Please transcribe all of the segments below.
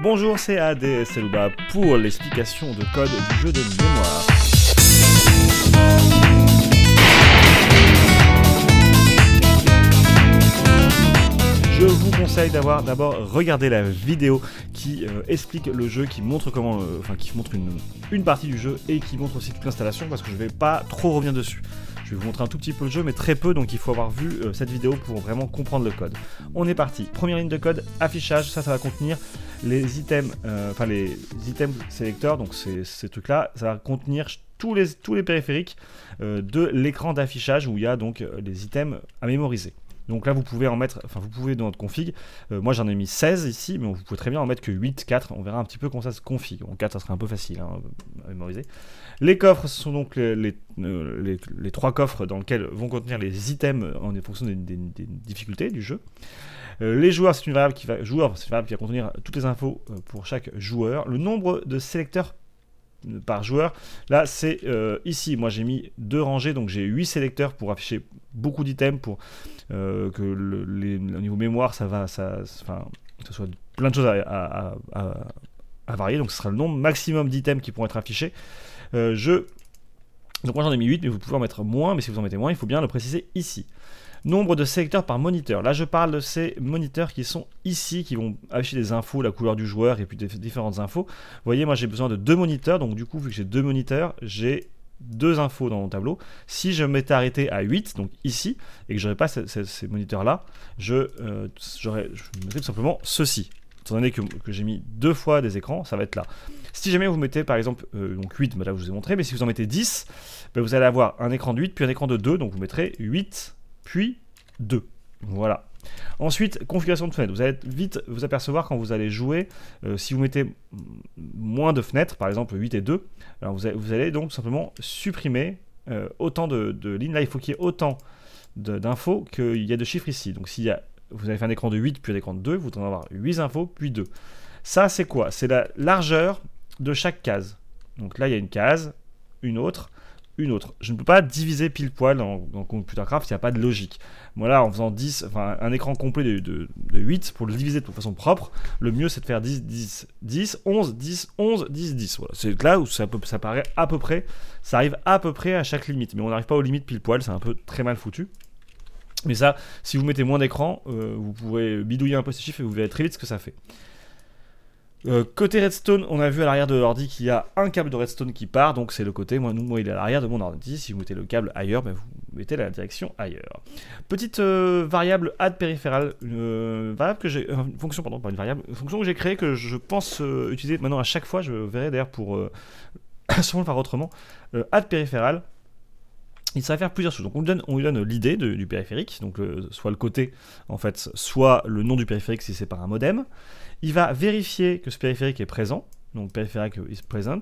Bonjour, c'est AD Elba pour l'explication de code du jeu de mémoire. Je vous conseille d'avoir d'abord regardé la vidéo qui euh, explique le jeu, qui montre comment, euh, enfin qui montre une, partie du jeu et qui montre aussi toute l'installation parce que je vais pas trop revenir dessus. Je vais vous montrer un tout petit peu le jeu, mais très peu, donc il faut avoir vu euh, cette vidéo pour vraiment comprendre le code. On est parti. Première ligne de code, affichage, ça, ça va contenir les items, euh, enfin les items sélecteurs, donc ces, trucs-là, ça va contenir tous les, tous les périphériques euh, de l'écran d'affichage où il y a donc les euh, items à mémoriser. Donc là, vous pouvez en mettre, enfin, vous pouvez dans votre config. moi, j'en ai mis 16 ici, mais vous pouvez très bien en mettre que 8, 4. On verra un petit peu comment ça se config. En 4, ça serait un peu facile hein, à mémoriser. Les coffres ce sont donc les, les, trois coffres dans lesquels vont contenir les items en fonction des difficultés du jeu. Euh, les joueurs, c'est une variable qui va, joueur, une variable qui va contenir toutes les infos euh, pour chaque joueur. Le nombre de sélecteurs euh, par joueur. Là, c'est ici. Moi, j'ai mis deux rangées, donc j'ai huit sélecteurs pour afficher beaucoup d'items, pour que au niveau mémoire, ça va, ça, enfin, ça soit plein de choses à, varier. Donc, ce sera le nombre maximum d'items qui pourront être affichés. je donc moi j'en ai mis 8 mais vous pouvez en mettre moins mais si vous en mettez moins il faut bien le préciser ici. Nombre de sélecteurs par moniteur. Là, je parle de ces moniteurs qui sont ici, qui vont afficher des infos, la couleur du joueur et puis des différentes infos. Vous voyez, moi j'ai besoin de deux moniteurs, donc du coup, vu que j'ai deux moniteurs, j'ai deux infos dans mon tableau. Si je m'étais arrêté à 8, donc ici, et que je j'aurais pas ces, moniteurs-là, je, euh, j'aurais tout simplement ceci. Étant donné que, que j'ai mis deux fois des écrans, ça va être là. Si jamais vous mettez par exemple euh, donc 8, bah là je vous ai montré, mais si vous en mettez 10, bah vous allez avoir un écran de 8 puis un écran de 2, donc vous mettrez 8 puis 2. Voilà. Ensuite, configuration de fenêtre. Vous allez vite vous apercevoir quand vous allez jouer, euh, si vous mettez moins de fenêtres, par exemple 8 et 2, vous, allez donc simplement supprimer euh, autant de, lignes. Là, il faut qu'il y ait autant d'infos qu'il y a de chiffres ici. Donc si vous avez fait un écran de 8 puis un écran de 2, vous devez avoir 8 infos puis 2. Ça, c'est quoi C'est la largeur de chaque case. Donc là, il y a une case, une autre, autre. Je ne peux pas diviser pile poil dans, dans craft, il n'y a pas de logique. Voilà, en faisant 10, enfin un écran complet de, 8, pour le diviser de façon propre, le mieux c'est de faire 10, 10, 10, 11, 10, 11, 10, 10. Voilà. C'est là où ça, peut, ça paraît à peu près, ça arrive à peu près à chaque limite. Mais on n'arrive pas aux limites pile poil, c'est un peu très mal foutu. Mais ça, si vous mettez moins d'écran, euh, vous pouvez bidouiller un peu ces chiffres et vous verrez très vite ce que ça fait. Euh, côté redstone, on a vu à l'arrière de l'ordi qu'il y a un câble de redstone qui part, donc c'est le côté, moi, moi il est à l'arrière de mon ordi, si vous mettez le câble ailleurs, ben, vous mettez la direction ailleurs. Petite euh, variable add périphérale, euh, une que j'ai, fonction pas une variable, fonction que j'ai créée que je pense utiliser maintenant à chaque fois, je verrai d'ailleurs pour sûrement le faire autrement, add périphérale, il ça à faire plusieurs choses. Donc on lui donne, l'idée du périphérique, donc soit le côté en fait, soit le nom du périphérique si c'est par un modem. Il va vérifier que ce périphérique est présent, donc périphérique is present.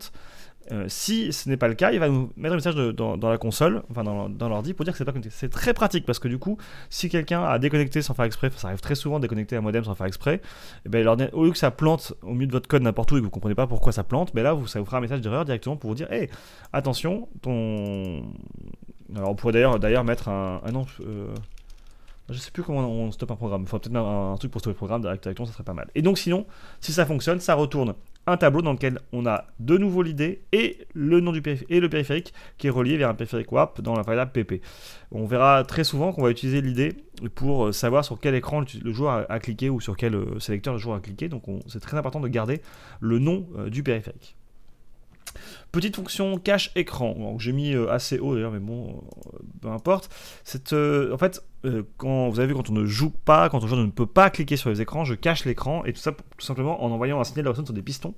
Euh, si ce n'est pas le cas, il va nous mettre un message dans, la console, enfin dans, dans l'ordi, pour dire que c'est pas connecté. C'est très pratique parce que du coup, si quelqu'un a déconnecté sans faire exprès, ça arrive très souvent de déconnecter un modem sans faire exprès, et eh bien, au lieu que ça plante au milieu de votre code n'importe où et que vous comprenez pas pourquoi ça plante, mais ben là vous, ça vous fera un message d'erreur directement pour vous dire, hé, attention, ton. Alors on pourrait d'ailleurs d'ailleurs mettre un. Ah non, euh, je ne sais plus comment on stoppe un programme. Il faudrait peut-être un, truc pour stopper le programme directement, ça serait pas mal. Et donc sinon, si ça fonctionne, ça retourne un tableau dans lequel on a de nouveau l'idée et le nom du et le périphérique qui est relié vers un périphérique WAP dans la variable PP. On verra très souvent qu'on va utiliser l'idée pour euh, savoir sur quel écran le joueur a, cliqué ou sur quel euh, sélecteur le joueur a cliqué. Donc c'est très important de garder le nom euh, du périphérique. Petite fonction cache écran, j'ai mis euh, assez haut d'ailleurs, mais bon, euh, peu importe. Euh, en fait, quand vous avez vu, quand on ne joue pas, quand on ne peut pas cliquer sur les écrans, je cache l'écran et tout ça tout simplement en envoyant un signal de redstone sur des pistons.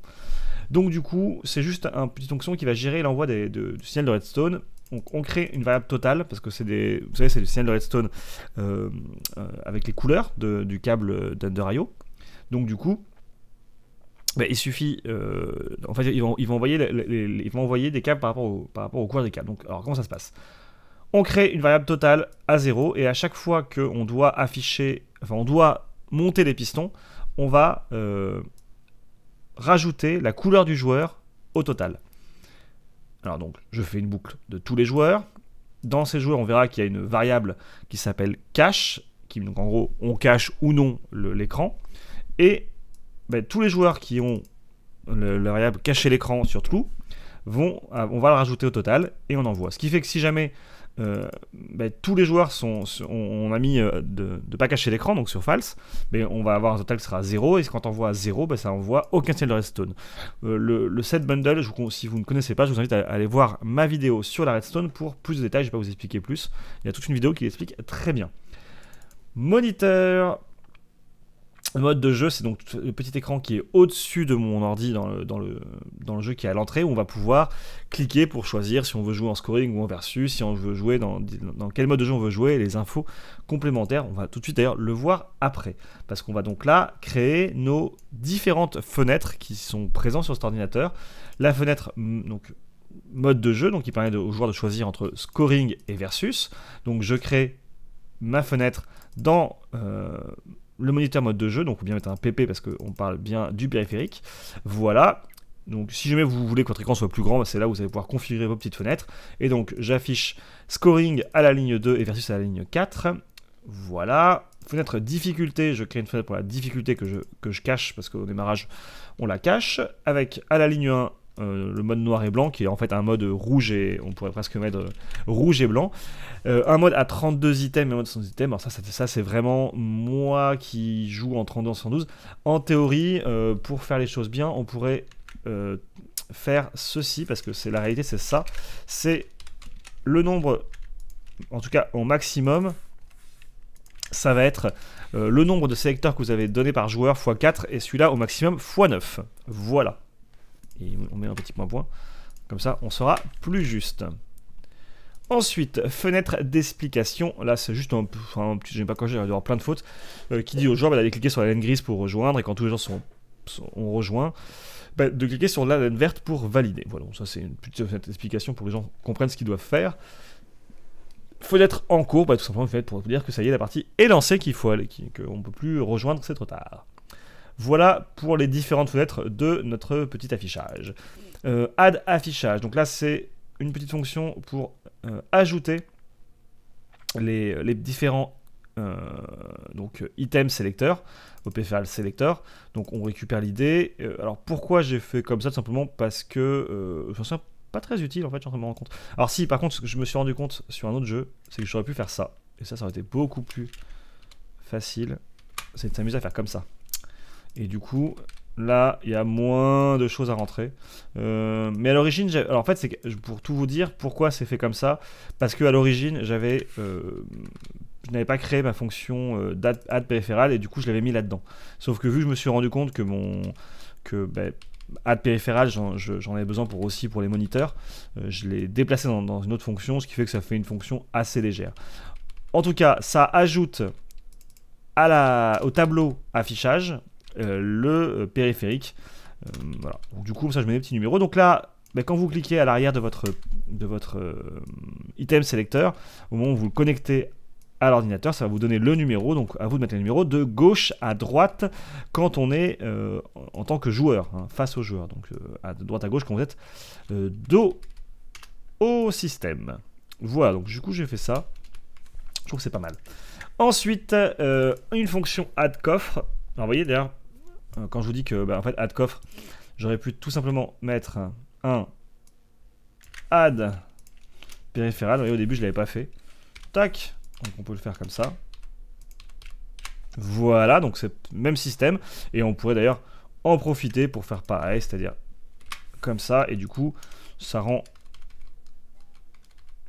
Donc du coup, c'est juste un petit fonction qui va gérer l'envoi du signal de redstone. on crée une variable totale parce que c'est des, vous savez, c'est le signal de redstone avec les couleurs du câble IO. Donc du coup, bah, il suffit. Euh, en fait, ils vont, envoyer vont envoyer des câbles par rapport au, par des câbles. Donc, alors, comment ça se passe On crée une variable totale à 0 et à chaque fois qu'on doit afficher. Enfin, on doit monter les pistons, on va euh, rajouter la couleur du joueur au total. Alors, donc, je fais une boucle de tous les joueurs. Dans ces joueurs, on verra qu'il y a une variable qui s'appelle cache, qui donc en gros on cache ou non l'écran. Et ben, tous les joueurs qui ont le, variable cacher l'écran sur Clou, vont, euh, on va le rajouter au total et on envoie. Ce qui fait que si jamais euh, ben, tous les joueurs sont, on, a mis de ne pas cacher l'écran, donc sur false, mais ben, on va avoir un total qui sera 0, et quand on voit 0, ça envoie aucun ciel de redstone. Euh, le, set bundle, si vous ne connaissez pas, je vous invite à, aller voir ma vidéo sur la redstone pour plus de détails, je ne vais pas vous expliquer plus, il y a toute une vidéo qui l'explique très bien. Moniteur, le mode de jeu, c'est donc le petit écran qui est au-dessus de mon ordi dans le, dans le, jeu qui est à l'entrée, où on va pouvoir cliquer pour choisir si on veut jouer en scoring ou en versus, si on veut jouer dans, quel mode de jeu on veut jouer, et les infos complémentaires. On va tout de suite d'ailleurs le voir après, parce qu'on va donc là créer nos différentes fenêtres qui sont présentes sur cet ordinateur. La fenêtre donc, mode de jeu, donc qui permet aux joueurs de choisir entre scoring et versus. Donc je crée ma fenêtre dans... Euh, le moniteur mode de jeu, donc ou bien mettre un PP parce qu'on parle bien du périphérique. Voilà. Donc si jamais vous voulez que votre écran soit plus grand, bah, c'est là où vous allez pouvoir configurer vos petites fenêtres. Et donc j'affiche scoring à la ligne 2 et versus à la ligne 4. Voilà. Fenêtre difficulté, je crée une fenêtre pour la difficulté que je, que je cache parce qu'au démarrage on la cache. Avec à la ligne 1 euh, le mode noir et blanc, qui est en fait un mode rouge et on pourrait presque mettre euh, rouge et blanc. Euh, un mode à 32 items et un mode sans items. Alors ça, c'est vraiment moi qui joue en 32 112. En théorie, pour faire les choses bien, on pourrait faire ceci parce que c'est la réalité, c'est ça. C'est le nombre, en tout cas au maximum, ça va être le nombre de sélecteurs que vous avez donné par joueur x4 et celui-là au maximum x9. Voilà et on met un petit point point. Comme ça, on sera plus juste. Ensuite, fenêtre d'explication. Là, c'est juste un, petit, je n'ai pas quand il y avoir plein de fautes. Euh, qui dit aux gens bah, d'aller cliquer sur la laine grise pour rejoindre, et quand tous les gens sont, rejoints, rejoint, bah, de cliquer sur la laine verte pour valider. Voilà, ça c'est une petite fenêtre d'explication pour que les gens comprennent ce qu'ils doivent faire. Fenêtre en cours, bah, tout simplement, fait pour dire que ça y est, la partie est lancée, qu'il faut aller, qu'on ne peut plus rejoindre, c'est trop tard. Voilà pour les différentes fenêtres de notre petit affichage. Euh, add affichage, donc là c'est une petite fonction pour euh, ajouter les, différents euh, items donc item selector, opfl selector. Donc on récupère l'idée. Euh, alors pourquoi j'ai fait comme ça tout simplement parce que ça c'est pas très utile en fait, je me rendre compte. Alors si par contre ce que je me suis rendu compte sur un autre jeu, c'est que j'aurais pu faire ça. Et ça ça aurait été beaucoup plus facile. C'est de s'amuser à faire comme ça. Et du coup, là, il y a moins de choses à rentrer. Euh, mais à l'origine, alors en fait, pour tout vous dire pourquoi c'est fait comme ça, parce que à l'origine, j'avais, euh, je n'avais pas créé ma fonction euh, date et du coup, je l'avais mis là-dedans. Sauf que vu que je me suis rendu compte que mon que ben, j'en avais besoin pour aussi pour les moniteurs, je l'ai déplacé dans, une autre fonction, ce qui fait que ça fait une fonction assez légère. En tout cas, ça ajoute à la, au tableau affichage euh, le euh, périphérique. Euh, du coup, ça, je mets des petits numéros. Donc là, bah, quand vous cliquez à l'arrière de votre, de votre item sélecteur au moment où vous le connectez à l'ordinateur, ça va vous donner le numéro, donc à vous de mettre le numéro de gauche à droite quand on est en tant que joueur, hein, face au joueur, donc à droite à gauche quand vous êtes dos au système. Voilà, donc du coup j'ai fait ça, je trouve que c'est pas mal. Ensuite, une fonction add coffre, bah, vous voyez d'ailleurs, euh, quand je vous dis que, bah, en fait, add coffre, j'aurais pu tout simplement mettre un add périphérique. Et au début, je ne l'avais pas fait. Tac Donc on peut le faire comme ça. Voilà, donc c'est le même système. Et on pourrait d'ailleurs en profiter pour faire pareil, c'est-à-dire comme ça. Et du coup, ça rend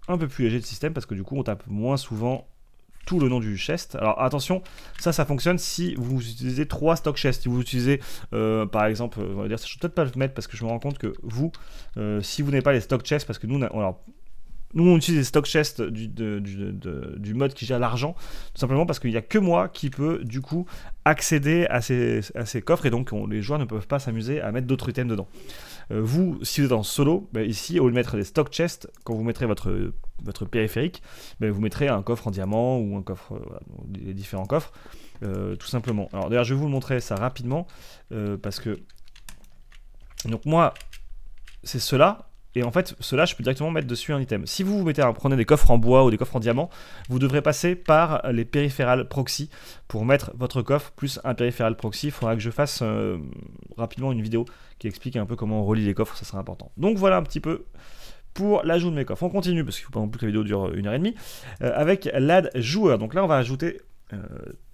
un peu plus léger le système parce que du coup, on tape moins souvent tout le nom du chest. Alors attention, ça, ça fonctionne si vous utilisez trois stock chests. Si vous utilisez, euh, par exemple, euh, on va dire, ça, je vais peut-être pas le mettre parce que je me rends compte que vous, euh, si vous n'avez pas les stock chests, parce que nous, on a, alors, nous, on utilise les stock chests du, mode qui gère l'argent, tout simplement parce qu'il n'y a que moi qui peux, du coup, accéder à ces, coffres et donc les joueurs ne peuvent pas s'amuser à mettre d'autres items dedans. Euh, vous, si vous êtes en solo, ben, ici, au lieu de mettre des stock chests, quand vous mettrez votre, votre périphérique, ben, vous mettrez un coffre en diamant ou un coffre, euh, les différents coffres, euh, tout simplement. Alors d'ailleurs, je vais vous montrer ça rapidement parce que. Donc moi, c'est cela. Et en fait, cela, je peux directement mettre dessus un item. Si vous, vous mettez à, prenez des coffres en bois ou des coffres en diamant, vous devrez passer par les périphérales proxy pour mettre votre coffre plus un périphéral proxy. Il faudra que je fasse euh, rapidement une vidéo qui explique un peu comment on relie les coffres, ça sera important. Donc voilà un petit peu pour l'ajout de mes coffres. On continue parce qu'il ne faut pas non plus que la vidéo dure euh, une heure et demie euh, avec l'ad joueur. Donc là, on va ajouter euh,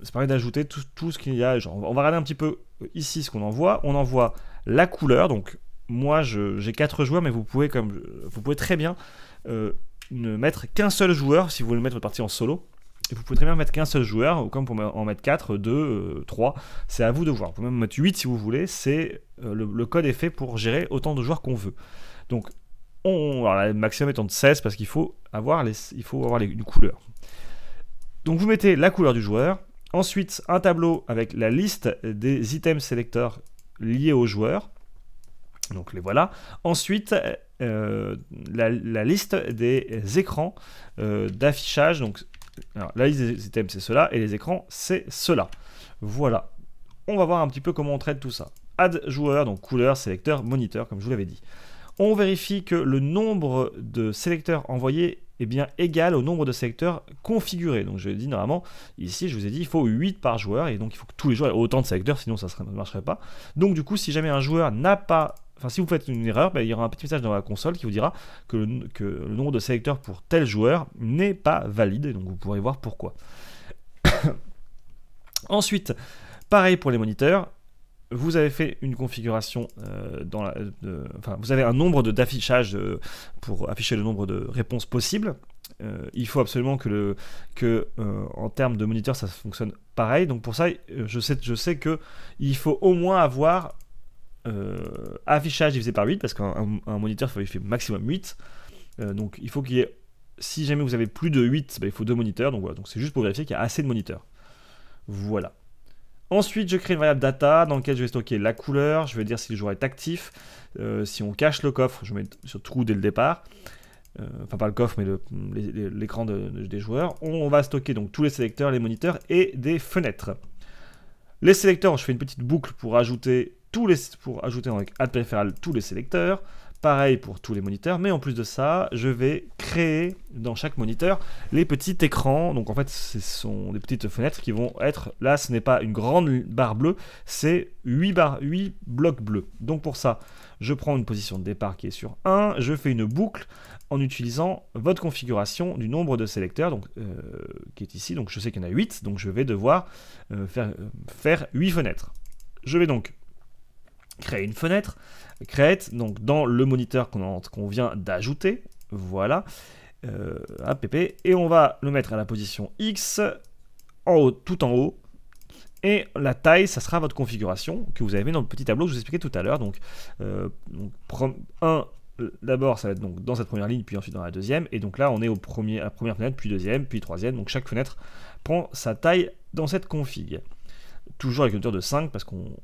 ça permet d'ajouter tout, ce qu'il y a. on va regarder un petit peu ici ce qu'on envoie. On envoie la couleur, donc moi j'ai quatre joueurs, mais vous pouvez, comme, vous pouvez très bien euh, ne mettre qu'un seul joueur si vous voulez mettre votre partie en solo. Et vous pouvez très bien mettre qu'un seul joueur, ou comme pour en mettre 4, 2, 3, c'est à vous de voir. Vous pouvez même mettre 8 si vous voulez, c'est euh, le, code est fait pour gérer autant de joueurs qu'on veut. Donc, on, le maximum étant de 16 parce qu'il faut avoir, les, il faut avoir une couleur. Donc vous mettez la couleur du joueur, ensuite un tableau avec la liste des items sélecteurs liés au joueur, donc les voilà. Ensuite, euh, la, liste des écrans euh, d'affichage. Donc la liste des items, c'est cela, et les écrans, c'est cela. Voilà. On va voir un petit peu comment on traite tout ça. Add joueur, donc couleur, sélecteur, moniteur, comme je vous l'avais dit. On vérifie que le nombre de sélecteurs envoyés est bien égal au nombre de sélecteurs configurés. Donc je dis normalement, ici je vous ai dit, il faut 8 par joueur, et donc il faut que tous les joueurs aient autant de sélecteurs, sinon ça ne marcherait pas. Donc du coup, si jamais un joueur n'a pas Enfin, si vous faites une erreur, ben, il y aura un petit message dans la console qui vous dira que le, nombre de sélecteurs pour tel joueur n'est pas valide, donc vous pourrez voir pourquoi. Ensuite, pareil pour les moniteurs, vous avez fait une configuration euh, dans la, enfin, vous avez un nombre d'affichage euh, pour afficher le nombre de réponses possibles. Euh, il faut absolument que, le, que en termes de moniteurs, ça fonctionne pareil. Donc pour ça, je sais, je sais que il faut au moins avoir euh, affichage divisé par 8, parce qu'un moniteur, il fait maximum 8. Euh, donc il faut qu'il y ait, si jamais vous avez plus de 8, bah, il faut deux moniteurs. Donc voilà, donc c'est juste pour vérifier qu'il y a assez de moniteurs. Voilà. Ensuite, je crée une variable data dans laquelle je vais stocker la couleur. Je vais dire si le joueur est actif. Euh, si on cache le coffre, je mets sur trou dès le départ. enfin, pas le coffre, mais l'écran des joueurs. On, on, va stocker donc tous les sélecteurs, les moniteurs et des fenêtres. Les sélecteurs, je fais une petite boucle pour ajouter pour ajouter avec Add peripheral tous les sélecteurs. Pareil pour tous les moniteurs, mais en plus de ça, je vais créer dans chaque moniteur les petits écrans. Donc en fait, ce sont des petites fenêtres qui vont être. Là, ce n'est pas une grande barre bleue, c'est 8, barres, 8 blocs bleus. Donc pour ça, je prends une position de départ qui est sur 1, je fais une boucle en utilisant votre configuration du nombre de sélecteurs donc, euh, qui est ici. Donc je sais qu'il y en a 8, donc je vais devoir euh, faire, euh, faire 8 fenêtres. Je vais donc créer une fenêtre, create, donc dans le moniteur qu'on vient d'ajouter, voilà, app, euh, et on va le mettre à la position X, en haut, tout en haut, et la taille, ça sera votre configuration que vous avez mis dans le petit tableau que je vous expliquais tout à l'heure. Donc, euh, d'abord, ça va être donc dans cette première ligne, puis ensuite dans la deuxième, et donc là, on est au premier, à la première fenêtre, puis deuxième, puis troisième, donc chaque fenêtre prend sa taille dans cette config toujours avec une hauteur de 5, parce qu'on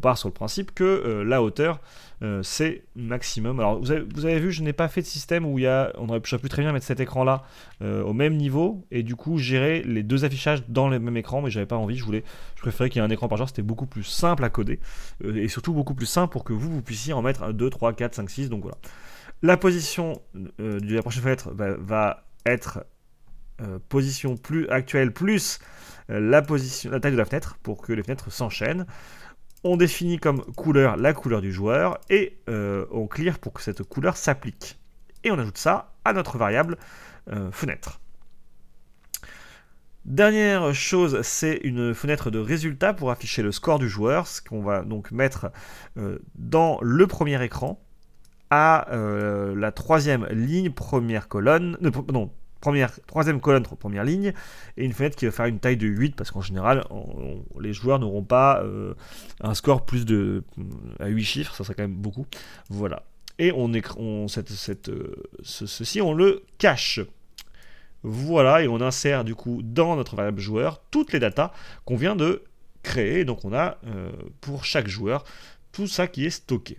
part sur le principe que euh, la hauteur, euh, c'est maximum. Alors, vous avez, vu, je n'ai pas fait de système où il y a, on aurait pu très bien mettre cet écran-là euh, au même niveau, et du coup, gérer les deux affichages dans le même écran, mais j'avais pas envie, je voulais, je préférais qu'il y ait un écran par genre, c'était beaucoup plus simple à coder, et surtout beaucoup plus simple pour que vous, vous puissiez en mettre 1, 2, 3, 4, 5, 6, donc voilà. La position de la prochaine fenêtre va être position plus actuelle plus euh, la, position, taille de la fenêtre pour que les fenêtres s'enchaînent. On définit comme couleur la couleur du joueur et euh, on clear pour que cette couleur s'applique. Et on ajoute ça à notre variable euh, fenêtre. Dernière chose, c'est une fenêtre de résultat pour afficher le score du joueur, ce qu'on va donc mettre dans le premier écran à la troisième ligne, première colonne, non, première, troisième colonne, première ligne, et une fenêtre qui va faire une taille de 8, parce qu'en général, les joueurs n'auront pas euh, un score plus de à 8 chiffres, ça serait quand même beaucoup. Voilà. Et on, on cette, cette, euh, ceci, on le cache. Voilà, et on insère du coup dans notre variable joueur toutes les datas qu'on vient de créer. Donc on a euh, pour chaque joueur tout ça qui est stocké.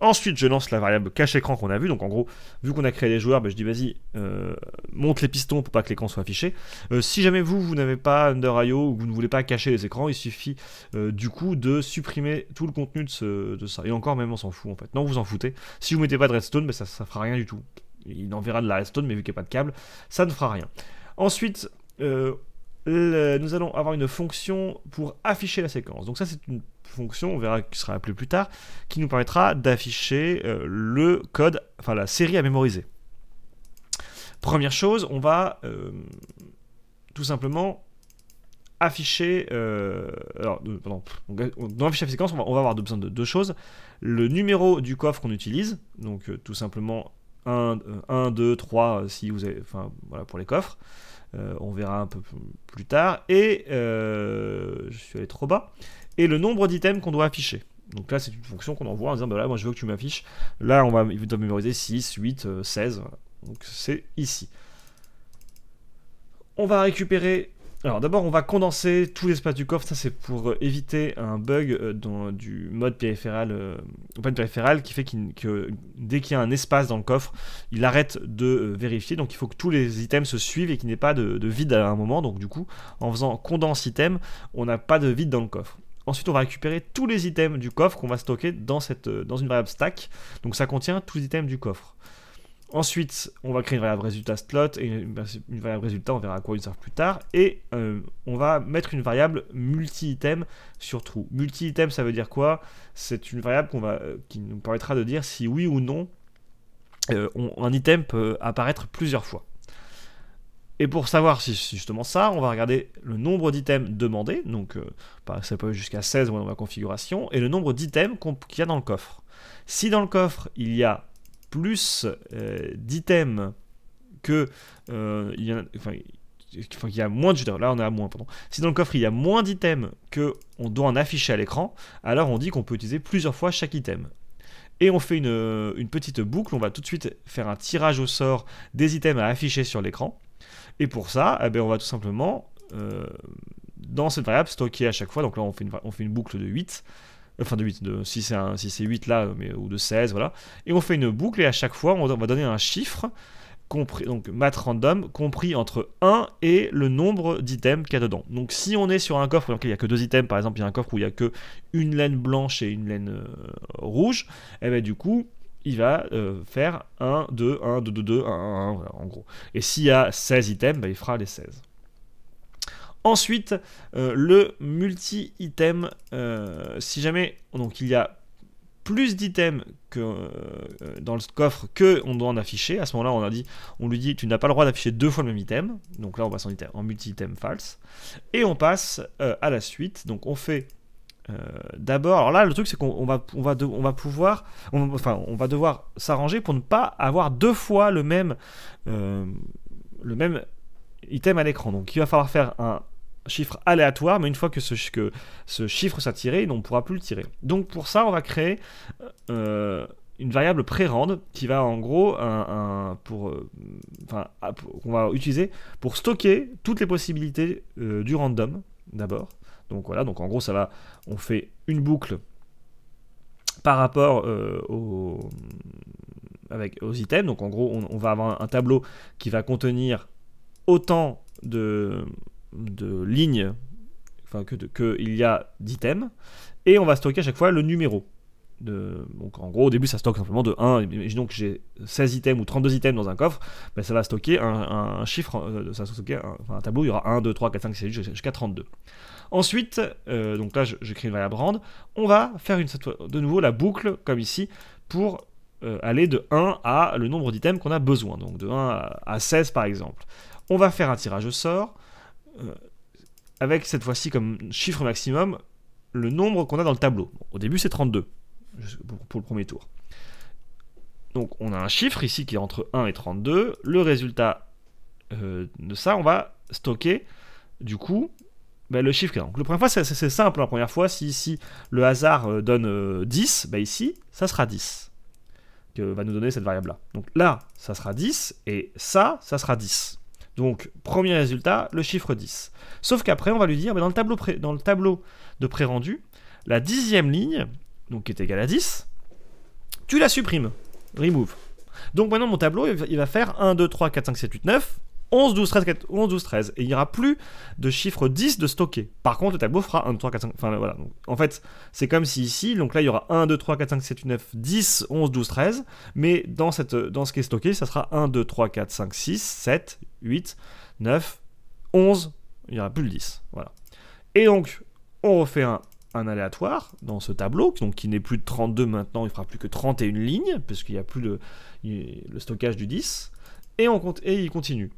Ensuite, je lance la variable cache écran qu'on a vu, Donc, en gros, vu qu'on a créé les joueurs, ben, je dis vas-y, euh, monte les pistons pour pas que l'écran soit affiché. Euh, si jamais vous, vous n'avez pas Under I.O. ou vous ne voulez pas cacher les écrans, il suffit euh, du coup de supprimer tout le contenu de, ça. Et encore, même on s'en fout en fait. Non, vous en foutez. Si vous mettez pas de redstone, ben, ça ne fera rien du tout. Il enverra de la redstone, mais vu qu'il n'y a pas de câble, ça ne fera rien. Ensuite, nous allons avoir une fonction pour afficher la séquence. Donc ça c'est une fonction, on verra qui sera appelé plus tard, qui nous permettra d'afficher euh, le code, enfin la série à mémoriser. Première chose, on va euh, tout simplement afficher, euh, alors, dans afficher séquence, on va, avoir besoin de deux choses. Le numéro du coffre qu'on utilise, donc tout simplement 1, 1, 2, 3, si vous avez, enfin voilà pour les coffres. on verra un peu plus tard. Et je suis allé trop bas et le nombre d'items qu'on doit afficher. Donc là, c'est une fonction qu'on envoie en disant, bah là, moi je veux que tu m'affiches. Là, on va, il doit mémoriser 6, 8, 16. Donc c'est ici. On va récupérer... Alors d'abord, on va condenser tout l'espace du coffre. Ça, c'est pour euh, éviter un bug euh, dans, du mode périphérique euh, open périphérique qui fait que dès qu'il y a un espace dans le coffre, il arrête de vérifier. Donc il faut que tous les items se suivent et qu'il n'y ait pas de, de, vide à un moment. Donc du coup, en faisant condense item, on n'a pas de vide dans le coffre. Ensuite, on va récupérer tous les items du coffre qu'on va stocker dans, cette, euh, dans une variable stack. Donc ça contient tous les items du coffre. Ensuite, on va créer une variable résultat slot et une, bah, variable résultat, on verra à quoi ils servent plus tard. Et euh, on va mettre une variable multi-item sur true. Multi-item, ça veut dire quoi C'est une variable va, euh, qui nous permettra de dire si oui ou non un item peut apparaître plusieurs fois. Et pour savoir si c'est justement ça, on va regarder le nombre d'items demandés, donc euh, bah, ça peut jusqu'à 16 dans la configuration, et le nombre d'items qu'il y a dans le coffre. Si dans le coffre, il y a plus euh, d'items que... Euh, enfin, y a moins de... Là, on moins, Si dans le coffre, il y a moins d'items que on doit en afficher à l'écran, alors on dit qu'on peut utiliser plusieurs fois chaque item et on fait une, petite boucle. On va tout de suite faire un tirage au sort des items à afficher sur l'écran. Et pour ça, eh ben, on va tout simplement, euh, dans cette variable, stocker à chaque fois, donc là on fait une, on fait une boucle de 8, enfin de 8, de, si c'est si 8 là, mais, ou de 16, voilà, et on fait une boucle, et à chaque fois on, va donner un chiffre, compris, donc mat random, compris entre 1 et le nombre d'items qu'il y a dedans. Donc si on est sur un coffre dans lequel il n'y a que deux items, par exemple, il y a un coffre où il n'y a que une laine blanche et une laine euh, rouge, et eh bien du coup, il va euh, faire 1, 2, 1, 2, 2, 2, 1, 1, 1, voilà, en gros. Et s'il y a 16 items, bah, il fera les 16. Ensuite, euh, le multi-item, euh, si jamais donc il y a plus d'items que dans le coffre que on doit en afficher, à ce moment-là, on a dit, on lui dit, tu n'as pas le droit d'afficher deux fois le même item. Donc là, on passe en, en multi-item false, et on passe à la suite. Donc on fait euh, d'abord, alors là, le truc, c'est qu'on va, on va, pouvoir, enfin, on va devoir s'arranger pour ne pas avoir deux fois le même, euh, le même item à l'écran. Donc, il va falloir faire un chiffre aléatoire, mais une fois que ce, chiffre s'est tiré, on ne pourra plus le tirer. Donc, pour ça, on va créer euh, une variable pré-rand qui va en gros pour enfin qu'on va utiliser pour stocker toutes les possibilités du random d'abord donc voilà, donc en gros ça va, on fait une boucle par rapport euh, aux, avec, aux items. Donc en gros on, va avoir un, tableau qui va contenir autant de, de lignes enfin que, il y a d'items et on va stocker à chaque fois le numéro. De, donc en gros au début ça stocke simplement de 1, imaginons que j'ai 16 items ou 32 items dans un coffre, ben, ça va stocker un, chiffre, euh, ça un, tableau, il y aura 1, 2, 3, 4, 5, 6, jusqu'à 32. Ensuite, euh, donc là, je, crée une variable rand. On va faire une, de nouveau la boucle, comme ici, pour euh, aller de 1 à le nombre d'items qu'on a besoin. Donc de 1 à 16, par exemple. On va faire un tirage au sort, euh, avec cette fois-ci comme chiffre maximum, le nombre qu'on a dans le tableau. au début, c'est 32, pour le premier tour. Donc on a un chiffre ici qui est entre 1 et 32. Le résultat de ça, on va stocker du coup bah, le chiffre. Donc, la première fois, c'est simple. La hein. première fois, si ici le hasard euh, donne 10, euh, bah, ici, ça sera 10 que va nous donner cette variable-là. Donc là, ça sera 10, et ça, ça sera 10. Donc, premier résultat, le chiffre 10. Sauf qu'après, on va lui dire, dans, le tableau dans le tableau de pré-rendu, la dixième ligne, donc qui est égale à 10, tu la supprimes. Remove. Donc maintenant, mon tableau, il va faire 1, 2, 3, 4, 5, 7, 8, 9. 11, 12, 13, 4, 11, 12, 13. Et il n'y aura plus de chiffre 10 de stocker. Par contre, le tableau fera 1, 2, 3, 4, 5. Enfin, voilà. en fait, c'est comme si ici, donc là, il y aura 1, 2, 3, 4, 5, 7, 8, 9, 10, 11, 12, 13. Mais dans, cette, ce qui est stocké, ça sera 1, 2, 3, 4, 5, 6, 7, 8, 9, 11. Il n'y aura plus le 10. Voilà. Et donc, on refait un, aléatoire dans ce tableau, donc qui n'est plus de 32 maintenant, il ne fera plus que 31 lignes, puisqu'il n'y a plus de, le stockage du 10, et, on compte, et il continue.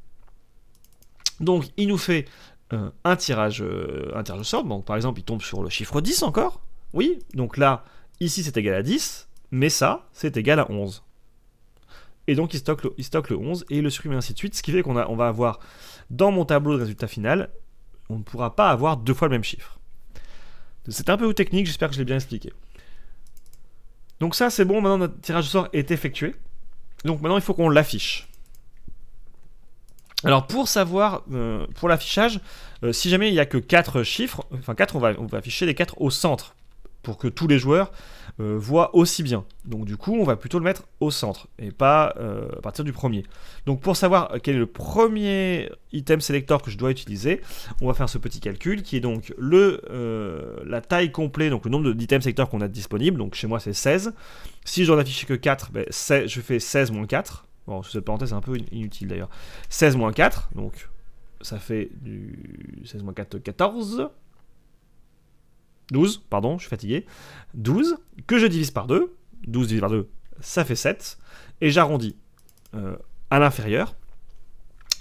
Donc il nous fait euh, un, tirage, de euh, sort. Donc par exemple, il tombe sur le chiffre 10 encore. Oui, donc là, ici c'est égal à 10, mais ça, c'est égal à 11. Et donc il stocke le, il stocke le 11 et il le supprime ainsi de suite, ce qui fait qu'on on va avoir dans mon tableau de résultat final, on ne pourra pas avoir deux fois le même chiffre. C'est un peu technique, j'espère que je l'ai bien expliqué. Donc ça c'est bon, maintenant notre tirage de sort est effectué. Donc maintenant il faut qu'on l'affiche. Alors pour savoir, euh, pour l'affichage, euh, si jamais il n'y a que 4 chiffres, enfin 4, on va, afficher les 4 au centre, pour que tous les joueurs euh, voient aussi bien. Donc du coup, on va plutôt le mettre au centre, et pas à partir du premier. Donc pour savoir quel est le premier item sélecteur que je dois utiliser, on va faire ce petit calcul, qui est donc le, la taille complète, donc le nombre d'items sélecteurs qu'on a disponible, donc chez moi c'est 16. Si je dois afficher que 4, ben, je fais 16 moins 4, Bon, sous cette parenthèse c'est un peu inutile d'ailleurs. 16 moins 4, donc ça fait du 16 moins 4, 14. 12, pardon, je suis fatigué. 12, que je divise par 2. 12 divisé par 2, ça fait 7. Et j'arrondis euh, à l'inférieur.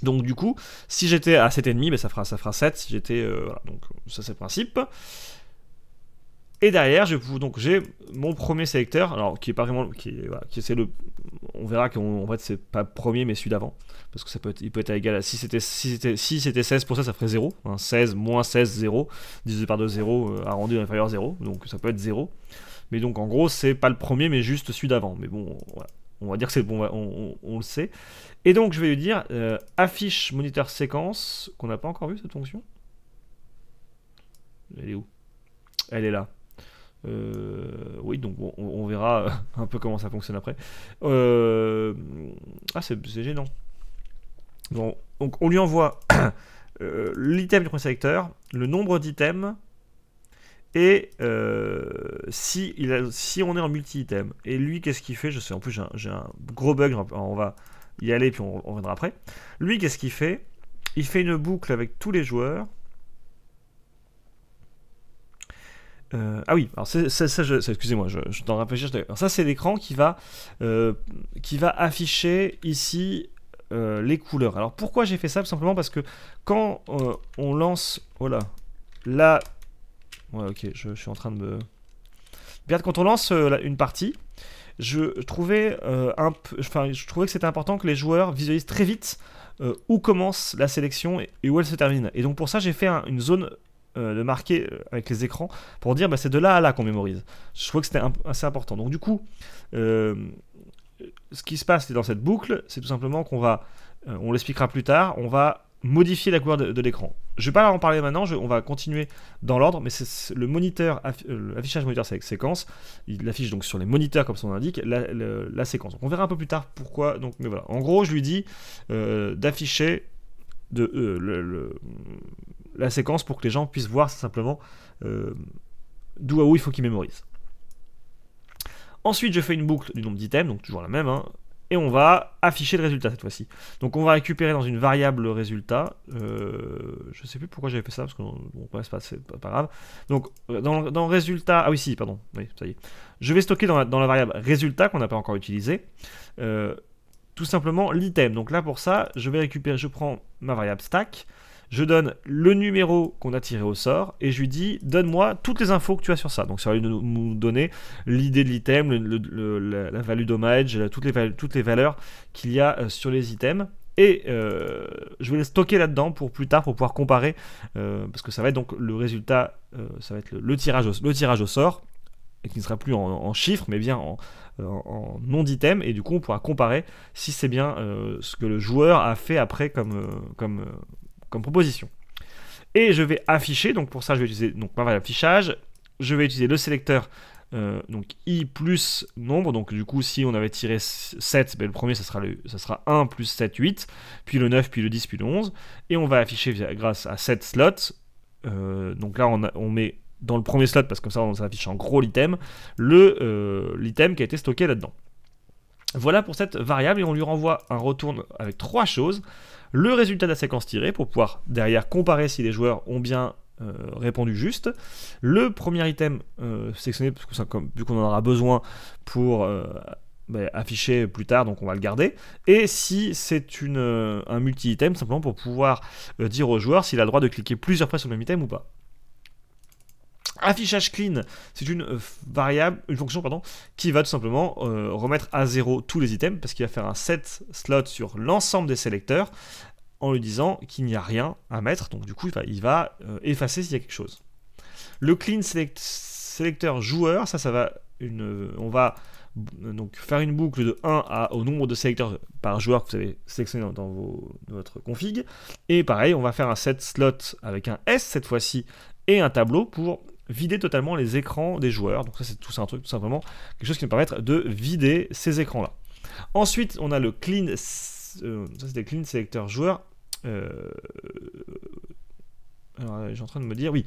Donc du coup, si j'étais à 7,5, ben, ça, fera, ça fera 7. Si j'étais... Euh, voilà, donc ça c'est le principe. Et derrière, je donc j'ai mon premier sélecteur, alors qui est pas vraiment, qui, qui le, on verra qu'en fait c'est pas premier mais celui d'avant, parce que ça peut être, il peut être égal à si c'était si c'était si c'était 16 pour ça, ça ferait 0, 16 hein. moins 16 0, divisé par 2 0 a rendu inférieur 0, donc ça peut être 0. Mais donc en gros c'est pas le premier mais juste celui d'avant, mais bon voilà, on va dire que c'est bon, on, le sait. Et donc je vais lui dire euh, affiche moniteur séquence qu'on n'a pas encore vu cette fonction. Elle est où Elle est là. Euh, oui, donc on, verra un peu comment ça fonctionne après. Euh, ah, c'est gênant. Bon, donc on lui envoie euh, l'item du sélecteur, le nombre d'items, et si, on est en multi-item. Et lui, qu'est-ce qu'il fait Je sais, en plus j'ai un, gros bug, on va y aller puis on reviendra après. Lui, qu'est-ce qu'il fait Il fait une boucle avec tous les joueurs Euh, ah oui, alors ça, excusez-moi, je, je t'en réfléchis. ça, c'est l'écran qui va, euh, qui va afficher ici euh, les couleurs. Alors pourquoi j'ai fait ça Simplement parce que quand on lance, voilà, oh là, ouais, ok, je, suis en train de me. bien quand on lance une partie, je trouvais, un, enfin, je trouvais que c'était important que les joueurs visualisent très vite où commence la sélection et, où elle se termine. Et donc pour ça, j'ai fait une zone euh, de marquer euh, avec les écrans pour dire bah, c'est de là à là qu'on mémorise. Je crois que c'était assez important. Donc du coup, euh, ce qui se passe dans cette boucle, c'est tout simplement qu'on va, on l'expliquera plus tard, on va modifier la couleur de, l'écran. Je ne vais pas en parler maintenant, on va continuer dans l'ordre, mais c'est le moniteur, l'affichage moniteur c'est avec séquence, il l'affiche donc sur les moniteurs comme son indique la, séquence. on verra un peu plus tard pourquoi, donc, mais voilà. En gros, je lui dis d'afficher de, le, la séquence pour que les gens puissent voir simplement euh, d'où à où il faut qu'ils mémorisent. Ensuite, je fais une boucle du nombre d'items, donc toujours la même, hein, et on va afficher le résultat cette fois-ci. Donc on va récupérer dans une variable résultat, euh, je ne sais plus pourquoi j'avais fait ça, parce que bon, c'est pas, pas, pas, grave. Donc euh, dans, résultat, ah oui si, pardon, oui, ça y est. Je vais stocker dans la, variable résultat qu'on n'a pas encore utilisé, tout simplement l'item. Donc là pour ça, je vais récupérer, je prends ma variable stack, je donne le numéro qu'on a tiré au sort et je lui dis donne-moi toutes les infos que tu as sur ça. Donc ça va lui nous donner l'idée de l'item, la, la, value d'hommage, toutes les, toutes les valeurs qu'il y a euh, sur les items. Et euh, je vais les stocker là-dedans pour plus tard, pour pouvoir comparer, euh, parce que ça va être donc le résultat, ça va être le, tirage au, le tirage au sort, et qui ne sera plus en, chiffres, mais bien en, en, nom d'item, et du coup on pourra comparer si c'est bien ce que le joueur a fait après comme, comme, comme proposition. Et je vais afficher, donc pour ça je vais utiliser donc, ma variable affichage, je vais utiliser le sélecteur euh, donc i plus nombre, donc du coup si on avait tiré 7, ben, le premier ça sera, le, ça sera 1 plus 7, 8, puis le 9, puis le 10, puis le 11, et on va afficher grâce à 7 slots, euh, donc là on, met dans le premier slot, parce que comme ça on s'affiche en gros l'item, euh, l'item qui a été stocké là-dedans. Voilà pour cette variable, et on lui renvoie un retour avec trois choses le résultat de la séquence tirée pour pouvoir derrière comparer si les joueurs ont bien euh, répondu juste. Le premier item euh, sélectionné, parce que vu qu'on en aura besoin pour euh, bah, afficher plus tard, donc on va le garder. Et si c'est un multi-item, simplement pour pouvoir dire aux joueurs s'il a le droit de cliquer plusieurs fois sur le même item ou pas. Affichage clean, c'est une euh, variable, une fonction pardon, qui va tout simplement euh, remettre à zéro tous les items parce qu'il va faire un set slot sur l'ensemble des sélecteurs en lui disant qu'il n'y a rien à mettre. Donc du coup, il va, euh, effacer s'il y a quelque chose. Le clean sélecteur joueur, ça, ça va une, on va donc faire une boucle de 1 à, au nombre de sélecteurs par joueur que vous avez sélectionné dans, vos, votre config. Et pareil, on va faire un set slot avec un S cette fois-ci et un tableau pour vider totalement les écrans des joueurs. Donc ça c'est tout, un truc, tout simplement quelque chose qui nous permettre de vider ces écrans-là. Ensuite, on a le clean, euh, ça c'était clean selector joueur. Euh, euh, j'ai en train de me dire, oui,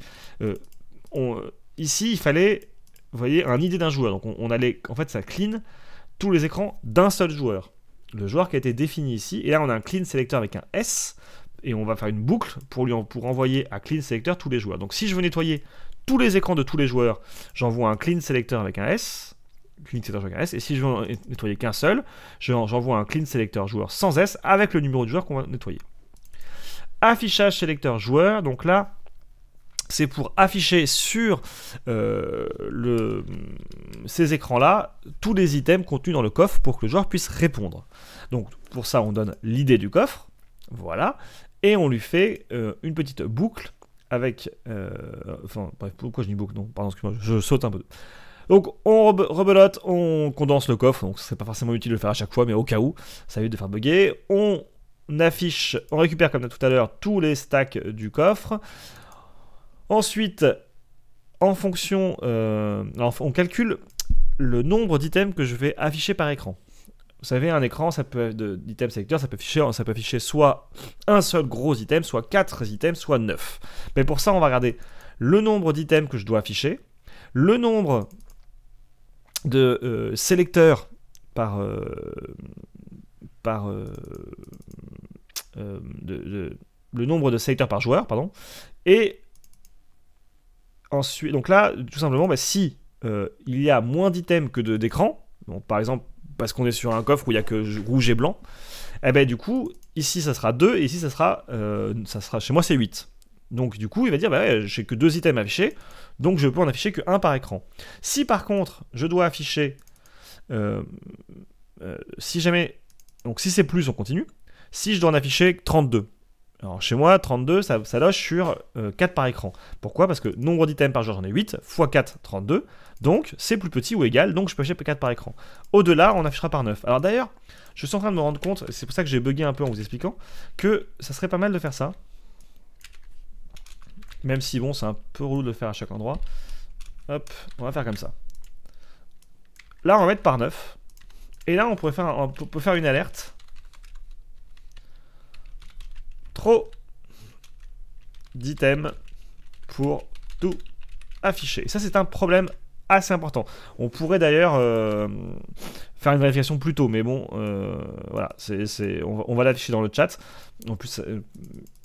ici il fallait, vous voyez, un idée d'un joueur. Donc on, allait, en fait ça clean tous les écrans d'un seul joueur. Le joueur qui a été défini ici. Et là on a un clean selector avec un S et on va faire une boucle pour lui pour envoyer à clean selector tous les joueurs. Donc si je veux nettoyer tous les écrans de tous les joueurs, j'envoie un clean selector avec un S. Clean selector avec un S. Et si je veux nettoyer qu'un seul, j'envoie un clean selector joueur sans S avec le numéro de joueur qu'on va nettoyer. Affichage sélecteur joueur. Donc là, c'est pour afficher sur euh, ces écrans-là tous les items contenus dans le coffre pour que le joueur puisse répondre. Donc pour ça, on donne l'idée du coffre, voilà, et on lui fait euh, une petite boucle avec. Euh, enfin, bref, pourquoi je dis beaucoup Non, pardon, excuse-moi, je, saute un peu. Donc on rebelote, on condense le coffre, donc ce c'est pas forcément utile de le faire à chaque fois, mais au cas où, ça évite de faire bugger. On affiche, on récupère comme tout à l'heure tous les stacks du coffre. Ensuite, en fonction, euh, on calcule le nombre d'items que je vais afficher par écran. Vous savez, un écran ça peut d'item secteur, ça peut afficher ça peut afficher soit un seul gros item, soit quatre items, soit neuf. Mais pour ça, on va regarder le nombre d'items que je dois afficher, le nombre de euh, sélecteurs par euh, par euh, le nombre de sélecteurs par joueur, pardon, et ensuite donc là tout simplement bah, si il y a moins d'items que d'écran, par exemple parce qu'on est sur un coffre où il n'y a que rouge et blanc, et eh ben du coup, ici ça sera 2 et ici ça sera, euh, ça sera chez moi c'est 8. Donc du coup, il va dire, bah ouais, j'ai que deux items affichés, donc je peux en afficher que un par écran. Si par contre, je dois afficher, euh, euh, si jamais, donc si c'est plus, on continue. Si je dois en afficher 32, alors chez moi, 32, ça, ça loge sur 4 euh, par écran. Pourquoi Parce que nombre d'items par jour, j'en ai 8, x 4, 32. Donc c'est plus petit ou égal, donc je peux acheter 4 par écran. Au-delà, on affichera par 9. Alors d'ailleurs, je suis en train de me rendre compte, c'est pour ça que j'ai bugué un peu en vous expliquant, que ça serait pas mal de faire ça. Même si bon, c'est un peu relou de le faire à chaque endroit. Hop, on va faire comme ça. Là, on va mettre par 9. Et là, on pourrait on peut faire une alerte trop d'items pour tout afficher. ça, c'est un problème assez important. On pourrait d'ailleurs euh, faire une vérification plus tôt, mais bon, euh, voilà, on va, l'afficher dans le chat. En plus, euh,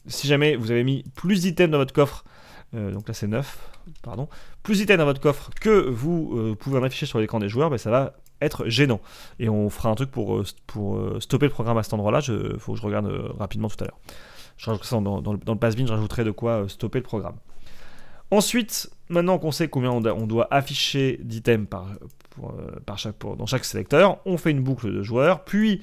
si jamais vous avez mis plus d'items dans votre coffre, donc là c'est 9, pardon, plus d'items dans votre coffre que vous pouvez en afficher sur l'écran des joueurs, ben, ça va être gênant. Et on fera un truc pour, pour stopper le programme à cet endroit-là, il faut que je regarde rapidement tout à l'heure. Je dans, dans, le, dans le pass je rajouterai de quoi euh, stopper le programme. Ensuite, maintenant qu'on sait combien on, doit afficher d'items par, euh, chaque, dans chaque sélecteur, on fait une boucle de joueurs, puis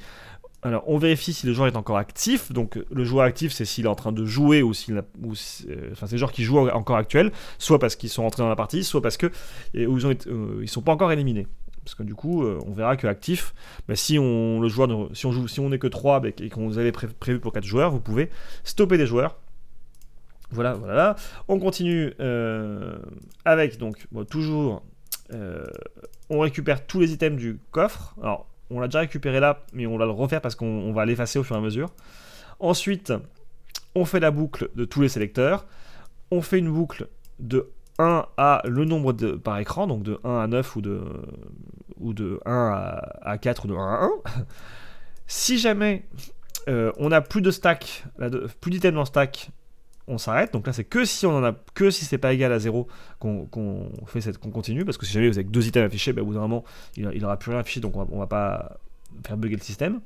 alors, on vérifie si le joueur est encore actif. Donc, le joueur actif, c'est s'il est en train de jouer ou s'il euh, enfin, c'est le qui joue encore actuel, soit parce qu'ils sont rentrés dans la partie, soit parce que ne sont pas encore éliminés. Parce que du coup, euh, on verra que actif, bah, si on le si on joue, si on n'est que 3 bah, et qu'on vous avait prévu pour 4 joueurs, vous pouvez stopper des joueurs. Voilà, voilà. On continue euh, avec donc toujours, euh, on récupère tous les items du coffre. Alors, on l'a déjà récupéré là, mais on va le refaire parce qu'on va l'effacer au fur et à mesure. Ensuite, on fait la boucle de tous les sélecteurs. On fait une boucle de 1 à le nombre de, par écran, donc de 1 à 9 ou de, ou de 1 à, 4 ou de 1 à 1. si jamais euh, on a plus de stack, plus d'items dans stack, on s'arrête. Donc là, c'est que si on en a, que si c'est pas égal à 0 qu'on fait cette, continue, parce que si jamais vous avez deux items affichés, ben au bout d'un moment, il, n'aura aura plus rien affiché, donc on va, va pas faire bugger le système.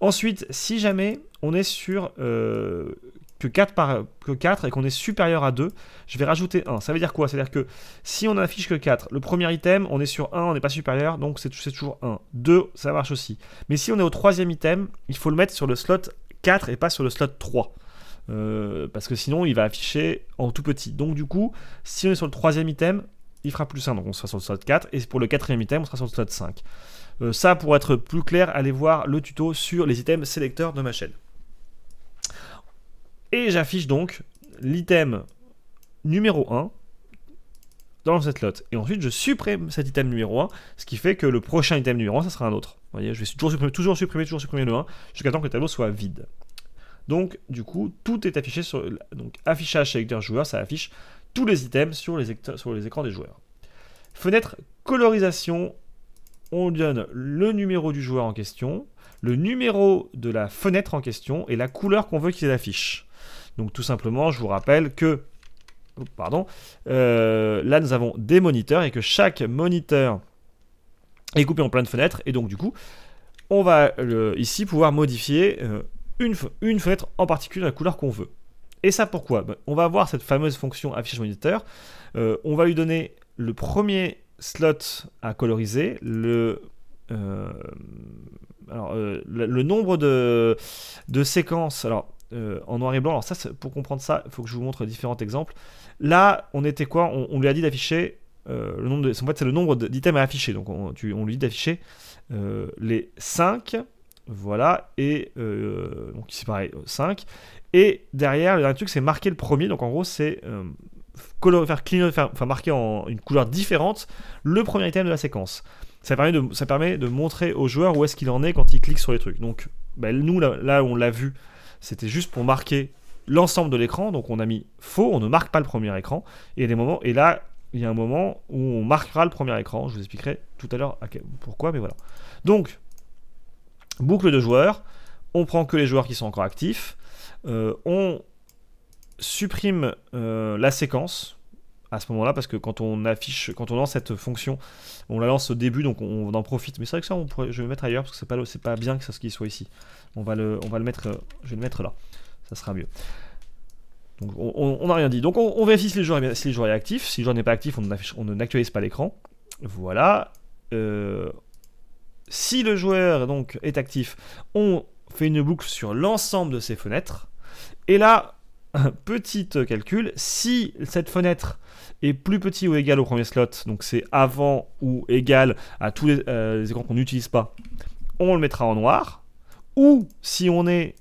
Ensuite, si jamais on est sur euh, que 4, par, que 4 et qu'on est supérieur à 2, je vais rajouter 1. Ça veut dire quoi C'est-à-dire que si on affiche que 4, le premier item, on est sur 1, on n'est pas supérieur, donc c'est toujours 1. 2, ça marche aussi. Mais si on est au troisième item, il faut le mettre sur le slot 4 et pas sur le slot 3. Euh, parce que sinon, il va afficher en tout petit. Donc du coup, si on est sur le troisième item, il fera plus 1, donc on sera sur le slot 4. Et pour le quatrième item, on sera sur le slot 5. Euh, ça, pour être plus clair, allez voir le tuto sur les items sélecteurs de ma chaîne. Et j'affiche donc l'item numéro 1 dans cette lot. Et ensuite, je supprime cet item numéro 1, ce qui fait que le prochain item numéro 1, ça sera un autre. Vous voyez, je vais toujours supprimer, toujours supprimer, toujours supprimer le 1, jusqu'à temps que le tableau soit vide. Donc, du coup, tout est affiché sur... Donc, affichage sélecteur joueur, ça affiche tous les items sur les, sur les écrans des joueurs. Fenêtre colorisation, on donne le numéro du joueur en question, le numéro de la fenêtre en question et la couleur qu'on veut qu'il affiche. Donc tout simplement, je vous rappelle que oh, pardon, euh, là nous avons des moniteurs et que chaque moniteur est coupé en plein de fenêtres et donc du coup on va ici pouvoir modifier euh, une, fenêtre en particulier la couleur qu'on veut. Et ça pourquoi ben, On va avoir cette fameuse fonction affiche moniteur, euh, on va lui donner le premier slot à coloriser, le le nombre de, de séquences alors euh, en noir et blanc. Alors ça, pour comprendre ça, il faut que je vous montre différents exemples. Là, on était quoi on, lui a dit d'afficher euh, le nombre de... En fait, c'est le nombre d'items à afficher. Donc on, tu, on lui dit d'afficher euh, les 5. Voilà. Et donc c'est pareil, 5. Et derrière, le dernier truc, c'est marquer le premier. Donc en gros, c'est faire, faire enfin, marquer en une couleur différente le premier item de la séquence. Ça permet de, ça permet de montrer au joueur où est-ce qu'il en est quand il clique sur les trucs. Donc, ben, nous, là, là on l'a vu c'était juste pour marquer l'ensemble de l'écran. Donc on a mis faux, on ne marque pas le premier écran. Et, des moments, et là, il y a un moment où on marquera le premier écran. Je vous expliquerai tout à l'heure pourquoi, mais voilà. Donc, boucle de joueurs. On prend que les joueurs qui sont encore actifs. Euh, on supprime euh, la séquence à ce moment-là, parce que quand on affiche, quand on lance cette fonction, on la lance au début, donc on, en profite. Mais c'est vrai que ça, pourrait, je vais le mettre ailleurs, parce que c'est pas, c'est pas bien que ça qu'il soit ici. On va, le, on va le mettre, je vais le mettre là, ça sera mieux. on n'a rien dit. Donc on, vérifie si le, joueur est, si le joueur est actif. Si le joueur n'est pas actif, on, on n'actualise pas l'écran. Voilà. Euh, si le joueur donc est actif, on fait une boucle sur l'ensemble de ses fenêtres. Et là, un petit calcul, si cette fenêtre est plus petit ou égal au premier slot, donc c'est avant ou égal à tous euh, les, écrans qu'on n'utilise pas, on le mettra en noir. Ou si on est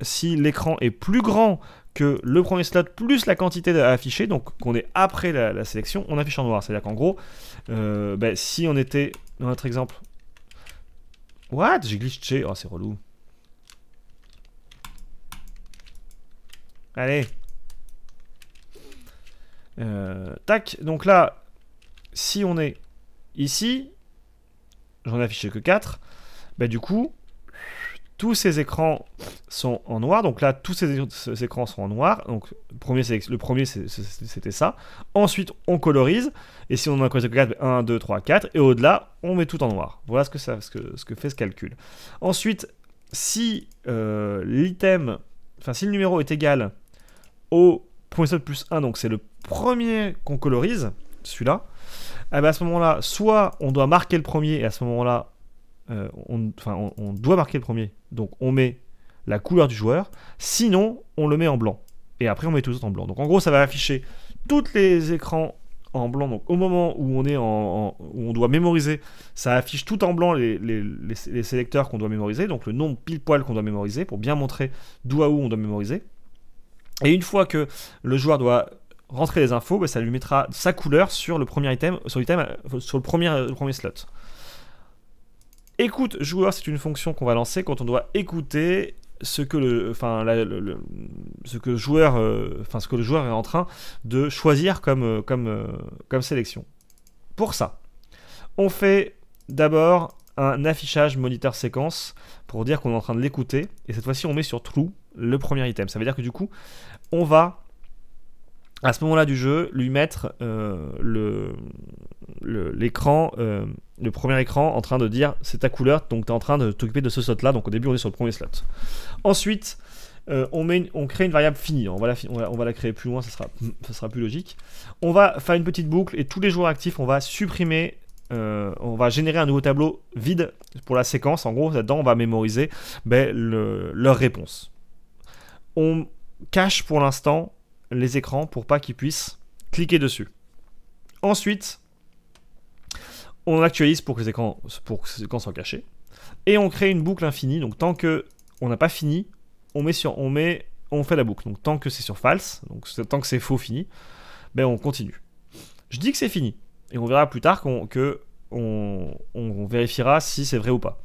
si l'écran est plus grand que le premier slot plus la quantité à afficher, donc qu'on est après la, sélection, on affiche en noir. C'est-à-dire qu'en gros, euh, ben, si on était dans notre exemple. What J'ai glitché. Oh, c'est relou. Allez, euh, tac, donc là, si on est ici, j'en ai affiché que 4, bah du coup, tous ces écrans sont en noir. Donc là, tous ces, écrans sont en noir. Donc premier, le premier, c'était ça. Ensuite, on colorise. Et si on en a que 4, 1, 2, 3, 4. Et au-delà, on met tout en noir. Voilà ce que, fait ce calcul. Ensuite, si euh, l'item, enfin si le numéro est égal au plus 1, donc c'est le premier qu'on colorise, celui-là, ah bah, à ce moment-là, soit on doit marquer le premier, et à ce moment-là, euh, on, enfin, on, doit marquer le premier, donc on met la couleur du joueur, sinon on le met en blanc. Et après on met tout le en blanc. Donc en gros ça va afficher tous les écrans en blanc. Donc au moment où on, est en, on doit mémoriser, ça affiche tout en blanc les, les sélecteurs qu'on doit mémoriser, donc le nombre pile poil qu'on doit mémoriser, pour bien montrer d'où à où on doit mémoriser. Et une fois que le joueur doit rentrer les infos, bah, ça lui mettra sa couleur sur le premier item, sur euh, sur le premier, euh, premier slot. Écoute joueur, c'est une fonction qu'on va lancer quand on doit écouter ce que le, enfin, ce que joueur, euh, enfin, ce que le joueur est en train de choisir comme, comme, comme sélection. Pour ça, on fait d'abord un affichage moniteur séquence pour dire qu'on est en train de l'écouter. Et cette fois-ci, on met sur true le premier item. Ça veut dire que du coup, on va à ce moment-là du jeu lui mettre euh, le l'écran, euh, le, premier écran en train de dire c'est ta couleur, donc tu es en train de t'occuper de ce slot-là. Donc au début, on est sur le premier slot. Ensuite, euh, on, met on crée une variable finie. On va la, créer plus loin, ça sera, sera plus logique. On va faire une petite boucle et tous les joueurs actifs, on va supprimer on va générer un nouveau tableau vide pour la séquence. En gros, là-dedans, on va mémoriser ben, leur réponse on cache pour l'instant les écrans pour pas qu'ils puissent cliquer dessus. Ensuite, on actualise pour que les écrans, pour que écrans soient cachés. Et on crée une boucle infinie. Donc tant que on n'a pas fini, on met sur, on met, on fait la boucle. Donc tant que c'est sur false, donc tant que c'est faux fini, ben on continue. Je dis que c'est fini. Et on verra plus tard qu'on, que on, vérifiera si c'est vrai ou pas.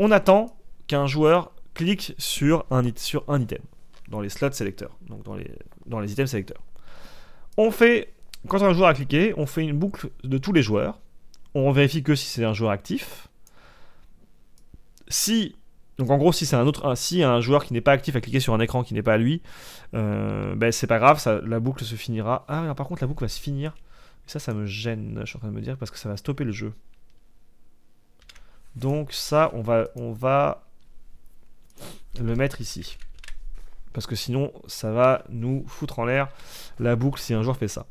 On attend qu'un joueur clique sur un, sur un item dans les slots sélecteurs, donc dans les, dans les items sélecteurs. On fait, quand un joueur a cliqué, on fait une boucle de tous les joueurs. On vérifie que si c'est un joueur actif. Si, donc en gros, si c'est un autre, si un joueur qui n'est pas actif a cliqué sur un écran qui n'est pas à lui, euh, ben c'est pas grave, la boucle se finira. Ah, par contre, la boucle va se finir. ça, ça me gêne, je suis en train de me dire, parce que ça va stopper le jeu. Donc ça, on va, on va le mettre ici parce que sinon ça va nous foutre en l'air la boucle si un joueur fait ça.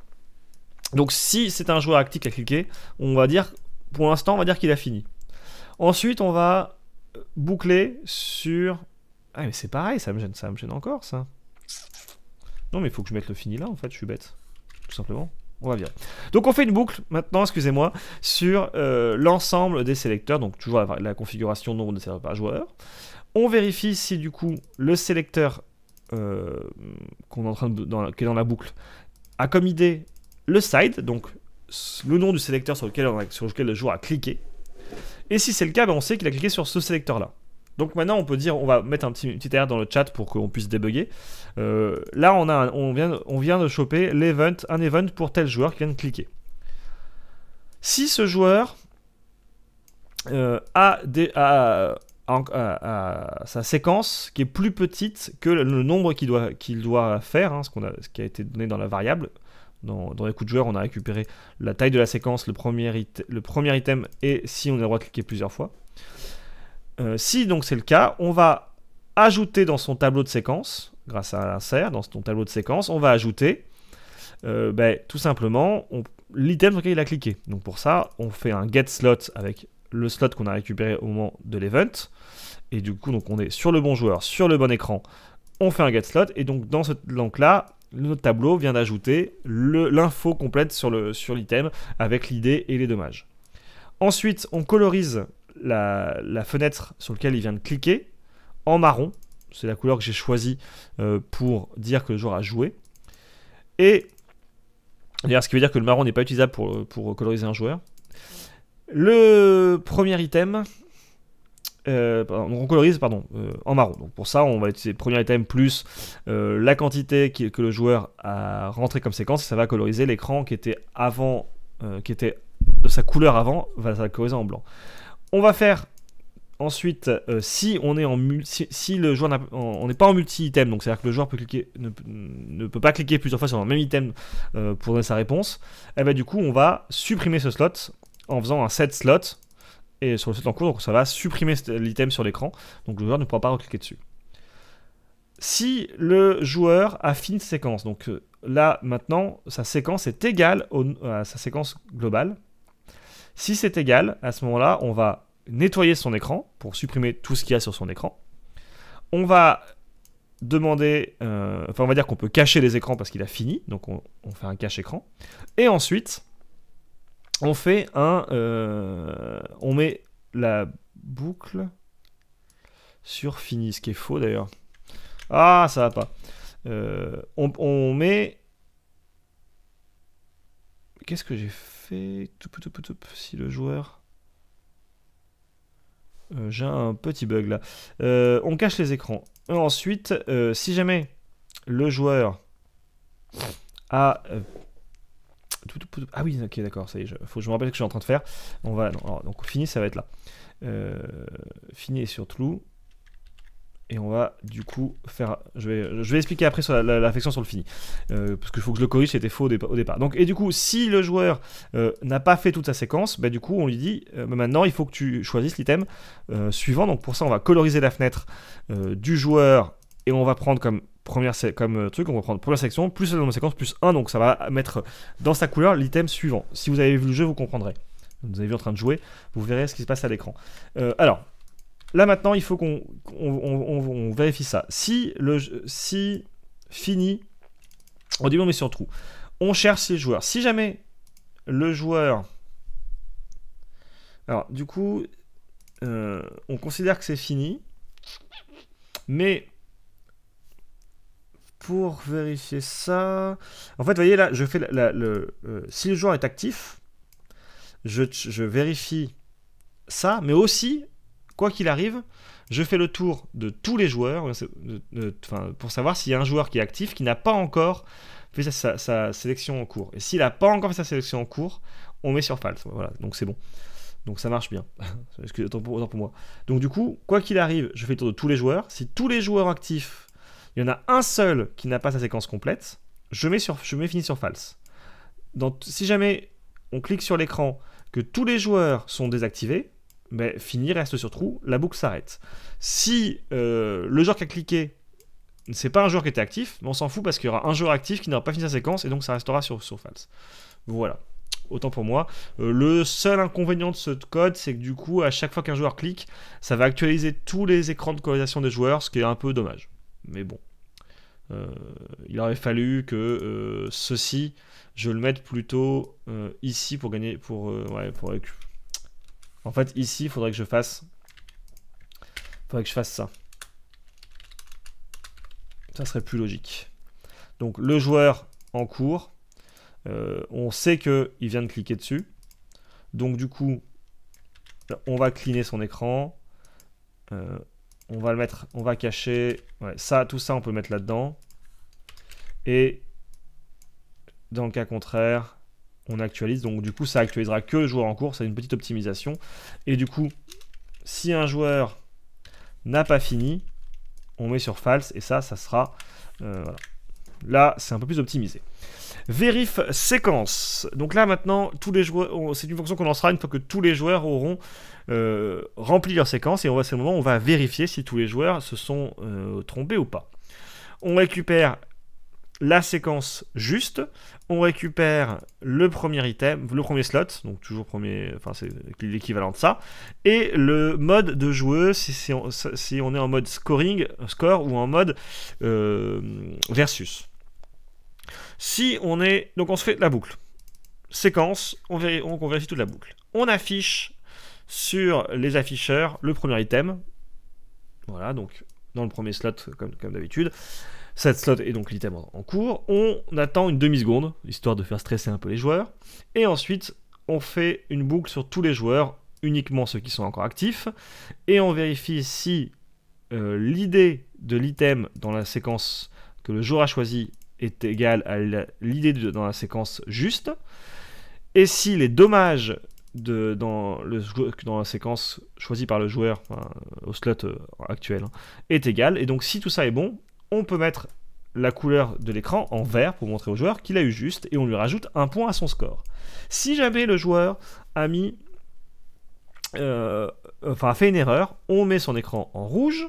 Donc si c'est un joueur actif à cliquer, on va dire, pour l'instant, on va dire qu'il a fini. Ensuite, on va euh, boucler sur... Ah mais c'est pareil, ça me gêne, ça me gêne encore ça. Non mais il faut que je mette le fini là en fait, je suis bête. Tout simplement. On va bien. Donc on fait une boucle maintenant, excusez-moi, sur euh, l'ensemble des sélecteurs, donc toujours la, configuration nombre de serveurs par joueur. On vérifie si du coup le sélecteur euh, qu'on est en train de, dans, qui est dans la boucle a comme idée le side, donc le nom du sélecteur sur lequel, on lequel le joueur a cliqué. Et si c'est le cas, ben, on sait qu'il a cliqué sur ce sélecteur-là. Donc maintenant, on peut dire, on va mettre un petit, R dans le chat pour qu'on puisse débugger. Euh, là, on, a on, vient, on vient de choper l'event, un event pour tel joueur qui vient de cliquer. Si ce joueur euh, a, des, a, euh, euh, sa séquence qui est plus petite que le nombre qu'il doit, faire, hein, ce, qui a été donné dans la variable. Dans, dans les coups de joueur, on a récupéré la taille de la séquence, le premier, le premier item et si on a le droit de cliquer plusieurs fois. Euh, si donc c'est le cas, on va ajouter dans son tableau de séquence, grâce à l'insert, dans son tableau de séquence, on va ajouter ben, tout simplement l'item sur lequel il a cliqué. Donc pour ça, on fait un get slot avec le slot qu'on a récupéré au moment de l'event. Et du coup, donc on est sur le bon joueur, sur le bon écran, on fait un get slot. Et donc dans cette langue-là, notre tableau vient d'ajouter l'info complète sur l'item avec l'idée et les dommages. Ensuite, on colorise la, fenêtre sur laquelle il vient de cliquer en marron. C'est la couleur que j'ai choisie euh, pour dire que le joueur a joué. Et ce qui veut dire que le marron n'est pas utilisable pour coloriser un joueur. Le premier item, euh, on colorise pardon, euh, en marron. Donc pour ça, on va utiliser le premier item plus euh, la quantité que le joueur a rentré comme séquence. ça va coloriser l'écran qui était avant, qui était de sa couleur avant, va ça coloriser en blanc. On va faire ensuite, si on est en si, le joueur n'est pas en multi-item, donc c'est-à-dire que le joueur peut cliquer, ne, peut pas cliquer plusieurs fois sur le même item pour donner sa réponse, et eh ben, du coup on va supprimer ce slot en faisant un set slot. Et sur le set en cours, donc ça va supprimer l'item sur l'écran. Donc le joueur ne pourra pas recliquer dessus. Si le joueur a fini de séquence, donc euh, là maintenant sa séquence est égale à sa séquence globale. Si c'est égal, à ce moment-là, on va nettoyer son écran pour supprimer tout ce qu'il y a sur son écran. On va demander, euh, enfin on va dire qu'on peut cacher les écrans parce qu'il a fini, donc on, on fait un cache écran. Et ensuite, on fait un. Euh, on met la boucle sur fini, ce qui est faux d'ailleurs. Ah, ça va pas. Euh, on, on, met. Qu'est-ce que j'ai fait Si le joueur. Euh, j'ai un petit bug là. on cache les écrans. ensuite, si jamais le joueur a ah oui, ok, d'accord, ça y est, je, me rappelle ce que je suis en train de faire. On va, donc fini, ça va être là. Euh, fini sur Tlou. Et on va du coup faire. Je vais, expliquer après sur la, sur le fini. Euh, parce qu'il faut que je le corrige, c'était faux au, départ. Donc, et du coup, si le joueur euh, n'a pas fait toute sa séquence, bah, du coup, on lui dit bah, maintenant, il faut que tu choisisses l'item suivant. Donc, pour ça, on va coloriser la fenêtre du joueur et on va prendre comme première comme euh, truc, on va prendre première section, plus la nombre de plus 1, donc ça va mettre dans sa couleur l'item suivant. Si vous avez vu le jeu, vous comprendrez. Vous avez vu en train de jouer, vous verrez ce qui se passe à l'écran. Euh, alors, là maintenant, il faut qu'on vérifie ça. Si, le, si fini, on dit on met sur trou. On cherche les joueurs. Si jamais le joueur... Alors, du coup, euh, on considère que c'est fini, mais pour vérifier ça. En fait, vous voyez là, je fais le, euh, si le joueur est actif, je, vérifie ça, mais aussi, quoi qu'il arrive, je fais le tour de tous les joueurs pour savoir s'il y a un joueur qui est actif qui n'a pas encore fait sa, sélection en cours. Et s'il n'a pas encore fait sa sélection en cours, on met sur false. Voilà, donc c'est bon. Donc ça marche bien. excusez pour moi. Donc du coup, quoi qu'il arrive, je fais le tour de tous les joueurs. Si tous les joueurs actifs il y en a un seul qui n'a pas sa séquence complète. Je mets, sur, je mets fini sur false. Donc, si jamais on clique sur l'écran que tous les joueurs sont désactivés, mais ben, fini reste sur trou, la boucle s'arrête. Si euh, le joueur qui a cliqué, c'est pas un joueur qui était actif, on s'en fout parce qu'il y aura un joueur actif qui n'aura pas fini sa séquence et donc ça restera sur, sur false. Voilà. Autant pour moi. Euh, le seul inconvénient de ce code, c'est que du coup, à chaque fois qu'un joueur clique, ça va actualiser tous les écrans de corrélation des joueurs, ce qui est un peu dommage. Mais bon. Euh, il aurait fallu que euh, ceci, je le mette plutôt euh, ici pour gagner. Pour, ouais, pour... En fait, ici, il faudrait que je fasse. faudrait que je fasse ça. Ça serait plus logique. Donc, le joueur en cours, on sait qu'il vient de cliquer dessus. Donc, du coup, on va cleaner son écran. On va le mettre, on va cacher. ça, tout ça, on peut mettre là-dedans. Et dans le cas contraire, on actualise. Donc du coup, ça actualisera que le joueur en cours. C'est une petite optimisation. Et du coup, si un joueur n'a pas fini, on met sur false. Et ça, ça sera... Euh, voilà. Là, c'est un peu plus optimisé. Vérif séquence. Donc là maintenant, tous les joueurs, c'est une fonction qu'on lancera une fois que tous les joueurs auront euh, rempli leur séquence et on va ce moment on va vérifier si tous les joueurs se sont euh, trompés ou pas. On récupère la séquence juste, on récupère le premier item, le premier slot, donc toujours premier, enfin c'est l'équivalent de ça, et le mode de joueur si, on, est en mode scoring, score ou en mode euh, versus. Si on est... Donc on se fait la boucle. Séquence, on vérifie, toute la boucle. On affiche sur les afficheurs le premier item. Voilà, donc dans le premier slot comme, d'habitude. Cette slot est donc l'item en cours. On attend une demi-seconde, histoire de faire stresser un peu les joueurs. Et ensuite, on fait une boucle sur tous les joueurs, uniquement ceux qui sont encore actifs. Et on vérifie si euh, l'idée de l'item dans la séquence que le joueur a choisi est égal à l'idée dans la séquence juste. Et si les dommages dans, la séquence choisie par le joueur, au slot euh, actuel, hein, est égal. Et donc si tout ça est bon, on peut mettre la couleur de l'écran en vert pour montrer au joueur qu'il a eu juste et on lui rajoute un point à son score. Si jamais le joueur a mis euh, enfin a fait une erreur, on met son écran en rouge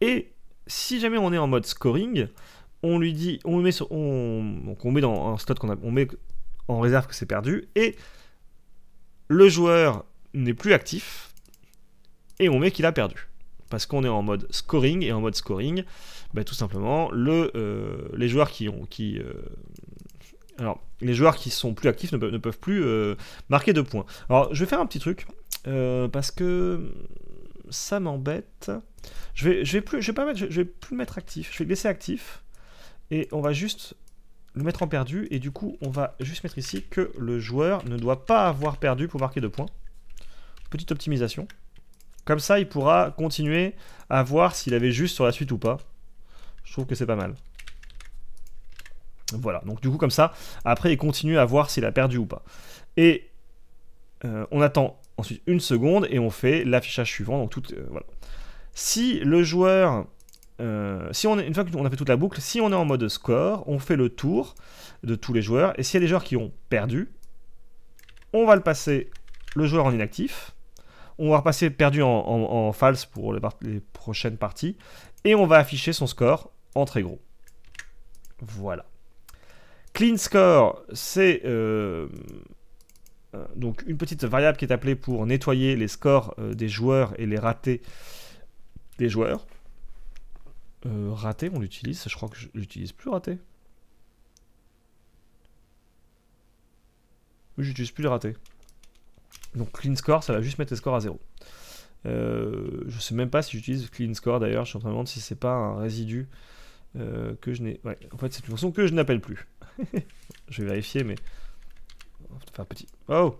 et si jamais on est en mode scoring, on lui dit, on met, on, met dans un slot qu'on a, on met en réserve que c'est perdu, et le joueur n'est plus actif, et on met qu'il a perdu. Parce qu'on est en mode scoring, et en mode scoring, bah, tout simplement, le, euh, les joueurs qui ont. Qui, euh, alors, les joueurs qui sont plus actifs ne, peuvent, plus euh, marquer de points. Alors, je vais faire un petit truc, parce que ça m'embête. Je vais, je vais plus, je vais je, vais plus le mettre actif. Je vais le laisser actif et on va juste le mettre en perdu et du coup on va juste mettre ici que le joueur ne doit pas avoir perdu pour marquer de points. Petite optimisation. Comme ça il pourra continuer à voir s'il avait juste sur la suite ou pas. Je trouve que c'est pas mal. Voilà, donc du coup comme ça, après il continue à voir s'il a perdu ou pas. Et euh, on attend ensuite une seconde et on fait l'affichage suivant. Donc tout, euh, voilà. Si le joueur euh, si on une fois qu'on a fait toute la boucle, si on est en mode score, on fait le tour de tous les joueurs. Et s'il y a des joueurs qui ont perdu, on va le passer le joueur en inactif. On va repasser perdu en, false pour les, prochaines parties. Et on va afficher son score en très gros. Voilà. Clean score, c'est euh, euh, donc une petite variable qui est appelée pour nettoyer les scores des joueurs et les ratés des joueurs. Euh, raté, on l'utilise. Je crois que je l'utilise plus raté. Oui, j'utilise plus le raté. Donc clean score, ça va juste mettre les scores à zéro. Je euh, je sais même pas si j'utilise clean score d'ailleurs. Je suis en train de me demander si c'est pas un résidu euh, que je n'ai. Ouais, en fait, c'est une fonction que je n'appelle plus. je vais vérifier, mais. faire petit. Oh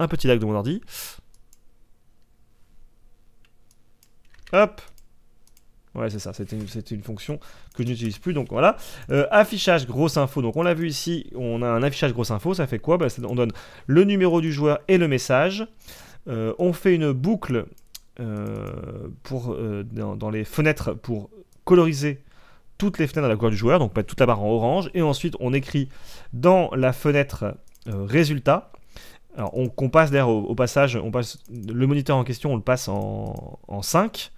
Un petit lag de mon ordi. Hop Ouais, c'est ça, c'était une, fonction que je n'utilise plus, donc voilà. Euh, affichage grosse info, donc on l'a vu ici, on a un affichage grosse info, ça fait quoi bah, On donne le numéro du joueur et le message. Euh, on fait une boucle euh, pour, dans, les fenêtres pour coloriser toutes les fenêtres à la couleur du joueur, donc mettre toute la barre en orange, et ensuite on écrit dans la fenêtre résultat, alors, on, passe d'ailleurs au, passage, on passe le moniteur en question, on le passe en, en 5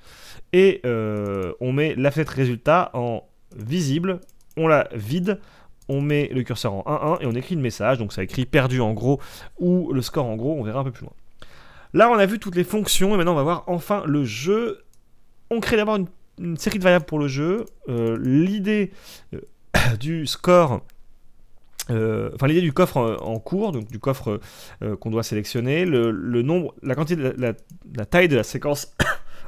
et euh, on met la fenêtre résultat en visible, on la vide, on met le curseur en 1-1 et on écrit le message, donc ça écrit perdu en gros ou le score en gros, on verra un peu plus loin. Là on a vu toutes les fonctions et maintenant on va voir enfin le jeu. On crée d'abord une, série de variables pour le jeu. Euh, l'idée euh, du score enfin l'idée du coffre en, cours, donc du coffre qu'on doit sélectionner, le, nombre, la quantité, la, taille de la séquence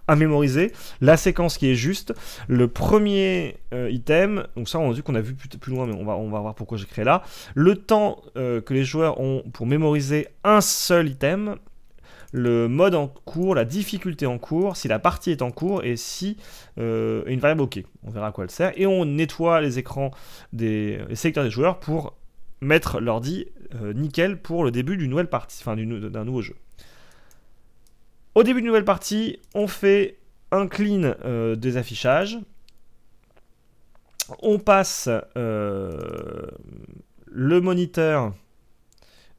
à mémoriser, la séquence qui est juste, le premier euh, item, donc ça on a vu qu'on a vu plus, loin, mais on va, on va voir pourquoi j'ai créé là, le temps euh, que les joueurs ont pour mémoriser un seul item, le mode en cours, la difficulté en cours, si la partie est en cours et si euh, une variable OK. On verra à quoi elle sert. Et on nettoie les écrans des secteurs des joueurs pour mettre l'ordi nickel pour le début d'une nouvelle partie, enfin d'un nouveau jeu. Au début de nouvelle partie, on fait un clean euh, des affichages. On passe euh, le moniteur.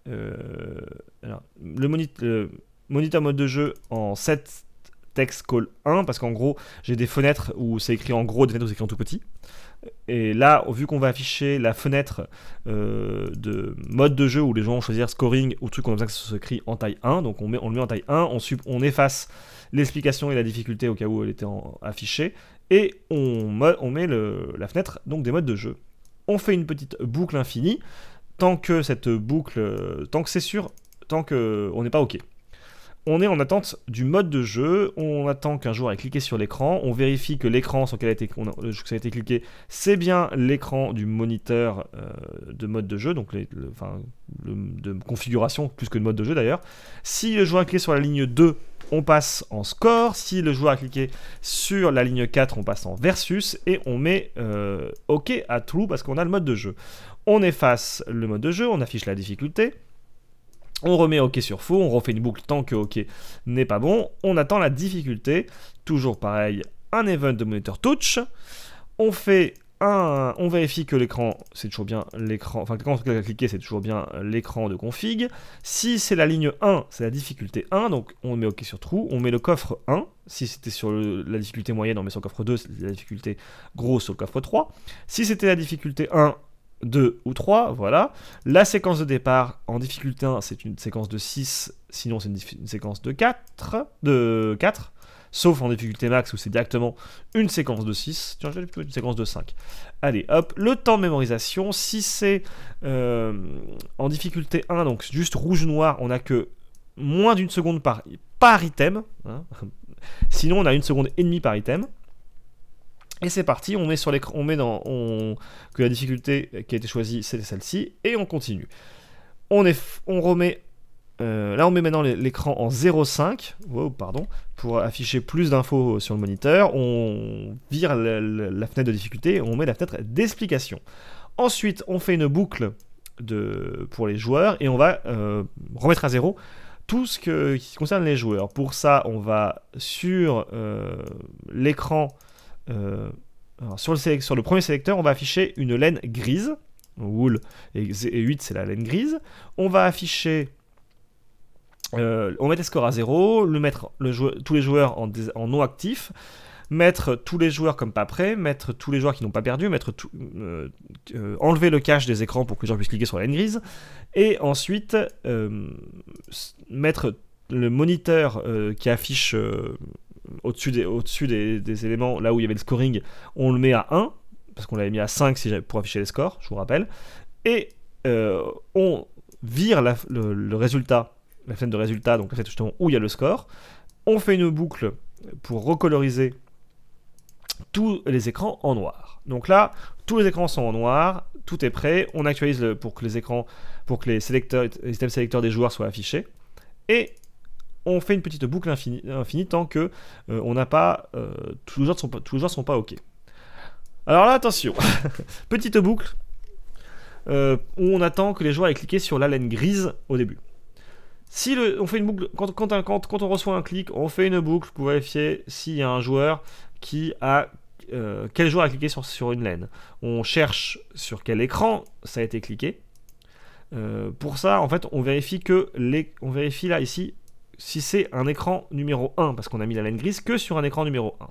Euh, le, le moniteur mode de jeu en 7 text call 1 parce qu'en gros, j'ai des fenêtres où c'est écrit en gros, des fenêtres où c'est écrit en tout petit. Et là, vu qu'on va afficher la fenêtre euh, de mode de jeu où les gens vont choisir scoring ou truc qu'on a besoin que ça écrit en taille 1, donc on, met, on le met en taille 1, on, on efface l'explication et la difficulté au cas où elle était affichée, et on, on met la fenêtre donc des modes de jeu. On fait une petite boucle infinie, tant que cette boucle, euh, tant que c'est sûr, tant que on n'est pas OK on est en attente du mode de jeu, on attend qu'un joueur ait cliqué sur l'écran, on vérifie que l'écran sur lequel a été, a, ça a été cliqué, c'est bien l'écran du moniteur euh, de mode de jeu, donc de configuration plus que de mode de jeu d'ailleurs. Si le joueur a cliqué sur la ligne 2, on passe en score, si le joueur a cliqué sur la ligne 4, on passe en versus, et on met euh, OK à tout parce qu'on a le mode de jeu. On efface le mode de jeu, on affiche la difficulté, on remet OK sur faux, on refait une boucle tant que OK n'est pas bon. On attend la difficulté. Toujours pareil, un event de moniteur touch. On fait un, on vérifie que l'écran, c'est toujours bien l'écran, enfin quand on clique c'est toujours bien l'écran de config. Si c'est la ligne 1, c'est la difficulté 1, donc on met OK sur true, on met le coffre 1. Si c'était sur la difficulté moyenne, on met sur le coffre 2, c'est la difficulté grosse sur le coffre 3. Si c'était la difficulté 1, 2 ou 3, voilà. La séquence de départ en difficulté 1, c'est une séquence de 6, sinon c'est une, séquence de 4, de 4, sauf en difficulté max où c'est directement une séquence de 6, tiens, j'ai plutôt une séquence de 5. Allez, hop, le temps de mémorisation, si c'est euh, en difficulté 1, donc juste rouge-noir, on n'a que moins d'une seconde par, par item, hein. sinon on a une seconde et demie par item. Et c'est parti, on met sur l'écran, on met dans que la difficulté qui a été choisie c'est celle-ci, et on continue. On, remet, euh, là on met maintenant l'écran en 0,5, pardon, pour afficher plus d'infos sur le moniteur. On vire la, fenêtre de difficulté, on met la fenêtre d'explication. Ensuite, on fait une boucle de, pour les joueurs et on va euh, remettre à zéro tout ce qui concerne les joueurs. Pour ça, on va sur euh, l'écran euh, sur, le premier sélecteur, on va afficher une laine grise. Wool et, 8, c'est la laine grise. On va afficher euh, on mettre les scores à 0, le mettre tous les joueurs en, non actif, mettre tous les joueurs comme pas prêts, mettre tous les joueurs qui n'ont pas perdu, mettre tout, euh, enlever le cache des écrans pour que les gens puissent cliquer sur la laine grise, et ensuite mettre le moniteur qui affiche au-dessus des, au des, éléments, là où il y avait le scoring, on le met à 1, parce qu'on l'avait mis à 5 si pour afficher les scores, je vous rappelle, et euh, on vire le, résultat, la fenêtre de résultat, donc la fenêtre où il y a le score, on fait une boucle pour recoloriser tous les écrans en noir. Donc là, tous les écrans sont en noir, tout est prêt, on actualise pour que les écrans, pour que les sélecteurs, les systèmes sélecteurs des joueurs soient affichés, et on fait une petite boucle infinie, tant que euh, on n'a pas euh, tous les joueurs sont sont pas ok. Alors là attention, petite boucle euh, on attend que les joueurs aient cliqué sur la laine grise au début. Si on fait une boucle quand, on reçoit un clic, on fait une boucle pour vérifier s'il y a un joueur qui a quel joueur a cliqué sur, une laine. On cherche sur quel écran ça a été cliqué. pour ça, en fait, on vérifie que les, on vérifie là ici si c'est un écran numéro 1, parce qu'on a mis la laine grise que sur un écran numéro 1.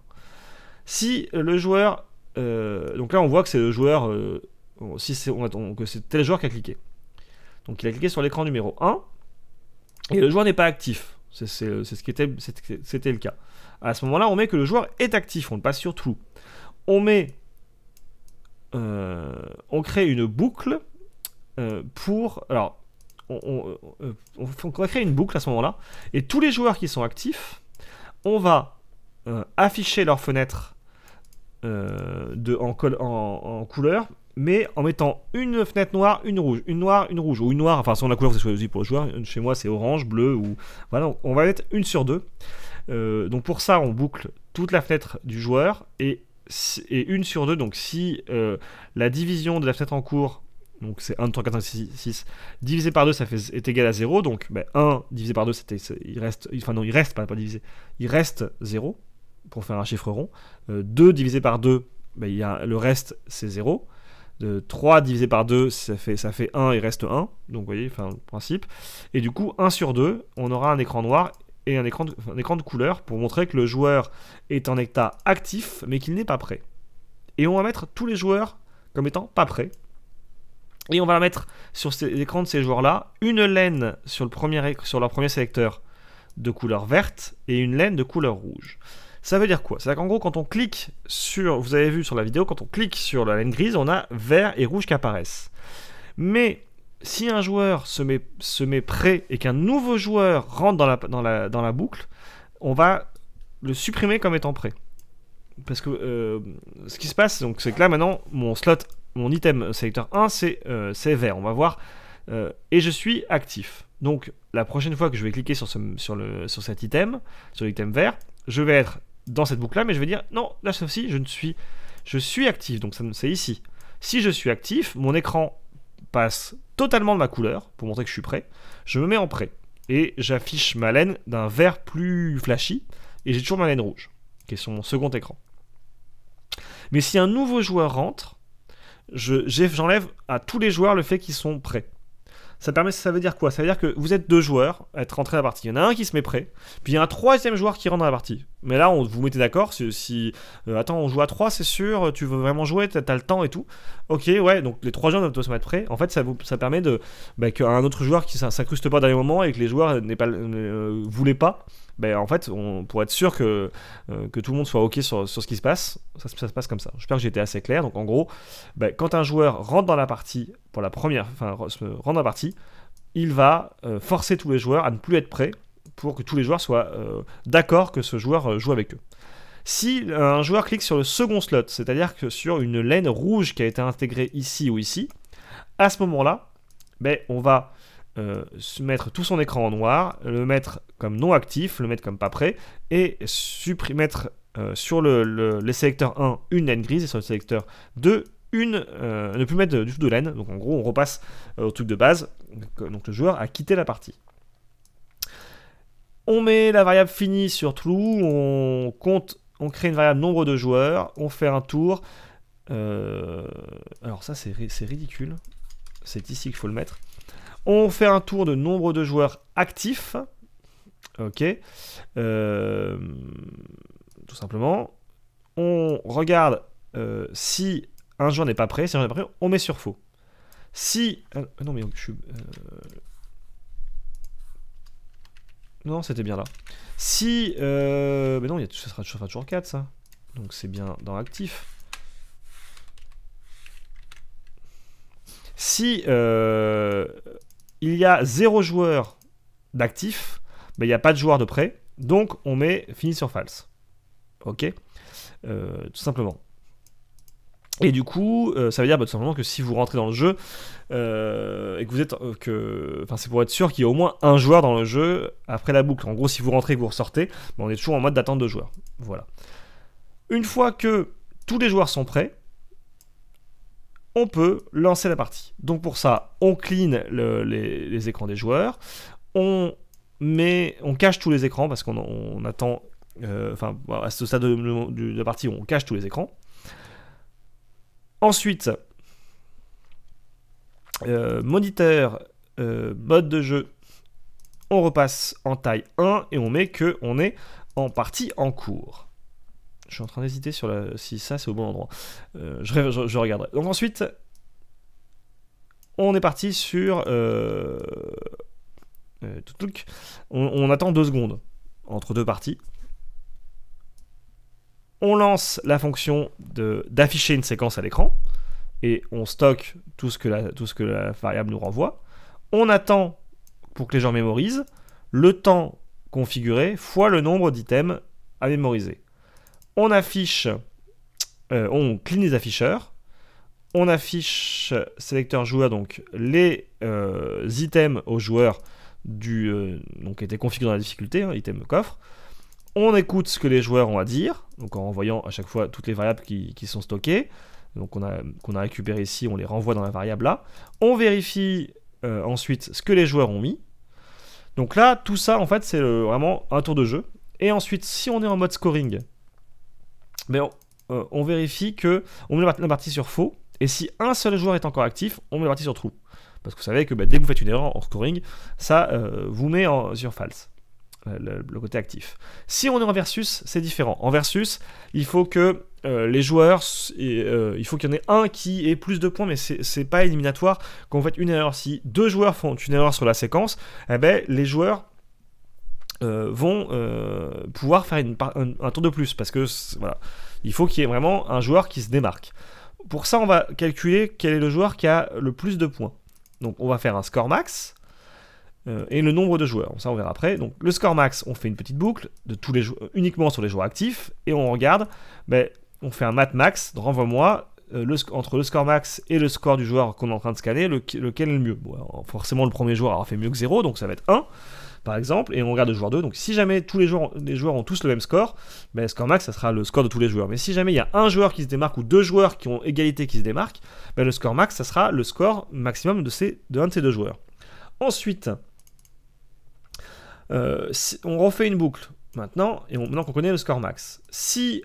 Si le joueur. Euh, donc là, on voit que c'est le joueur. Euh, si c'est, on, que c'est tel joueur qui a cliqué. Donc il a cliqué sur l'écran numéro 1, et le joueur n'est pas actif. C'est, ce qui était, c'était le cas. À ce moment-là, on met que le joueur est actif, on ne passe sur tout. On met. Euh, on crée une boucle pour. Alors, euh, euh, on, va créer une boucle à ce moment-là, et tous les joueurs qui sont actifs, on va euh, afficher leur fenêtre de, en, couleur, mais en mettant une fenêtre noire, une rouge, une noire, une rouge, ou une noire, enfin selon la couleur c'est choisi pour le joueur, chez moi c'est orange, bleu, ou voilà, on va mettre une sur deux. donc pour ça on boucle toute la fenêtre du joueur, et, et une sur deux, donc si la division de la fenêtre en cours donc c'est 1, 3, 4, 5, 6, 6, divisé par 2 ça fait, est égal à 0, donc 1 ben, divisé par 2, c'était, il reste, enfin non, il reste, pas, pas divisé, il reste 0, pour faire un chiffre rond, 2 euh, divisé par 2, ben, il y a, le reste c'est 0, de 3 divisé par 2, ça fait, ça fait 1, il reste 1, donc vous voyez, enfin le principe, et du coup 1 sur 2, on aura un écran noir et un écran un écran de couleur pour montrer que le joueur est en état actif, mais qu'il n'est pas prêt. Et on va mettre tous les joueurs comme étant pas prêts, et on va mettre sur l'écran de ces joueurs-là une laine sur, le premier, sur leur premier sélecteur de couleur verte et une laine de couleur rouge. Ça veut dire quoi C'est-à-dire qu'en gros, quand on clique sur, vous avez vu sur la vidéo, quand on clique sur la laine grise, on a vert et rouge qui apparaissent. Mais si un joueur se met, prêt et qu'un nouveau joueur rentre dans la, boucle, on va le supprimer comme étant prêt. Parce que euh, ce qui se passe, c'est que là maintenant, mon slot mon item sélecteur 1, euh, c'est vert, on va voir. Euh, et je suis actif. Donc la prochaine fois que je vais cliquer sur, sur, sur cet item, sur l'item vert, je vais être dans cette boucle là, mais je vais dire non, là ceci, je ne suis, je suis actif, donc c'est ici. Si je suis actif, mon écran passe totalement de ma couleur pour montrer que je suis prêt. Je me mets en prêt et j'affiche ma laine d'un vert plus flashy et j'ai toujours ma laine rouge qui est sur mon second écran. Mais si un nouveau joueur rentre, j'enlève à tous les joueurs le fait qu'ils sont prêts. Ça, permet, ça veut dire quoi Ça veut dire que vous êtes deux joueurs à être rentrés à la partie. Il y en a un qui se met prêt, puis il y a un troisième joueur qui rentre dans la partie. Mais là, on vous mettez d'accord si, euh, attends, on joue à trois, c'est sûr, tu veux vraiment jouer, t'as as le temps et tout. Ok, ouais, donc les trois joueurs doivent se mettre prêts. En fait, ça vous ça permet de bah, qu'un autre joueur qui s'incruste pas dans les moments et que les joueurs pas, euh, voulaient pas ben, en fait, pour être sûr euh, que, tout le monde soit OK sur, ce qui se passe, ça, se passe comme ça. J'espère que j'ai été assez clair. Donc en gros, ben, quand un joueur rentre dans la partie pour la première, enfin partie, il va euh, forcer tous les joueurs à ne plus être prêts pour que tous les joueurs soient euh, d'accord que ce joueur joue avec eux. Si un joueur clique sur le second slot, c'est-à-dire que sur une laine rouge qui a été intégrée ici ou ici, à ce moment-là, ben, on va euh, mettre tout son écran en noir, le mettre comme non actif, le mettre comme pas prêt, et mettre euh, sur le, le, les sélecteurs 1 une laine grise et sur le sélecteur 2 une, euh, ne plus mettre du tout de laine. Donc en gros, on repasse au truc de base. Donc, le joueur a quitté la partie. On met la variable finie sur true, on compte, on crée une variable nombre de joueurs, on fait un tour. alors ça c'est ridicule, c'est ici qu'il faut le mettre. On fait un tour de nombre de joueurs actifs. Ok. Euh, tout simplement. On regarde euh, si un joueur n'est pas prêt. Si un n'est pas prêt, on met sur faux. Si. Euh, non, mais je suis. non, c'était bien là. Si. mais non, il y a, sera, ça toujours 4, ça. Donc c'est bien dans actif. Si il y a zéro joueur d'actif, mais il n'y a pas de joueur de prêt. Donc on met fini sur false. Ok euh, Tout simplement. Et du coup, euh, ça veut dire bah, tout simplement que si vous rentrez dans le jeu euh, et que vous êtes que, enfin c'est pour être sûr qu'il y a au moins un joueur dans le jeu après la boucle. En gros, si vous rentrez et que vous ressortez, bah, on est toujours en mode d'attente de joueurs. Voilà. Une fois que tous les joueurs sont prêts, on peut lancer la partie. Donc pour ça, on clean les, écrans des joueurs, on, met, on cache tous les écrans parce qu'on attend, euh, enfin à ce stade de, la partie, on cache tous les écrans. Ensuite, euh, moniteur, euh, mode de jeu, on repasse en taille 1 et on met que on est en partie en cours. Je suis en train d'hésiter sur si ça c'est au bon endroit. Euh, je, regarderai. Donc ensuite, on est parti sur... Euh, euh, on, attend deux secondes entre deux parties. On lance la fonction d'afficher une séquence à l'écran et on stocke tout ce, que la, tout ce que la variable nous renvoie. On attend pour que les gens mémorisent le temps configuré fois le nombre d'items à mémoriser on affiche, euh, on clean les afficheurs, on affiche euh, sélecteur joueur, donc les euh, items aux joueurs du, donc, qui étaient configurés dans la difficulté, items hein, item coffre. On écoute ce que les joueurs ont à dire, donc en renvoyant à chaque fois toutes les variables qui, sont stockées, donc on a, qu'on a récupérées ici, on les renvoie dans la variable là. On vérifie ensuite ce que les joueurs ont mis. Donc là, tout ça, en fait, c'est vraiment un tour de jeu. Et ensuite, si on est en mode scoring, mais euh, on, vérifie que on met la partie sur faux, et si un seul joueur est encore actif, on met la partie sur true. Parce que vous savez que bah, dès que vous faites une erreur en scoring, ça euh, vous met en, sur false. Euh, le, côté actif. Si on est en versus, c'est différent. En versus, il faut que les joueurs, et, il faut qu'il y en ait un qui ait plus de points, mais c'est pas éliminatoire. Quand vous faites une erreur, si deux joueurs font une erreur sur la séquence, eh ben, les joueurs euh, vont euh, pouvoir faire un, tour de plus parce que voilà, il faut qu'il y ait vraiment un joueur qui se démarque. Pour ça, on va calculer quel est le joueur qui a le plus de points. Donc, on va faire un score max euh, et le nombre de joueurs. Ça, on verra après. Donc, le score max, on fait une petite boucle de tous les uniquement sur les joueurs actifs et on regarde. mais ben, on fait un mat max. Renvoie-moi entre le score max et le score du joueur qu'on est en train de scanner, lequel est le mieux. forcément, le premier joueur aura fait mieux que 0, donc ça va être 1 par exemple, et on regarde le joueur 2. Donc si jamais tous les joueurs, joueurs ont tous le même score, le ben, score max, ça sera le score de tous les joueurs. Mais si jamais il y a un joueur qui se démarque ou deux joueurs qui ont égalité qui se démarquent, ben, le score max, ça sera le score maximum de, ces, de ces deux joueurs. Ensuite, euh, on refait une boucle maintenant, et on, maintenant qu'on connaît le score max. Si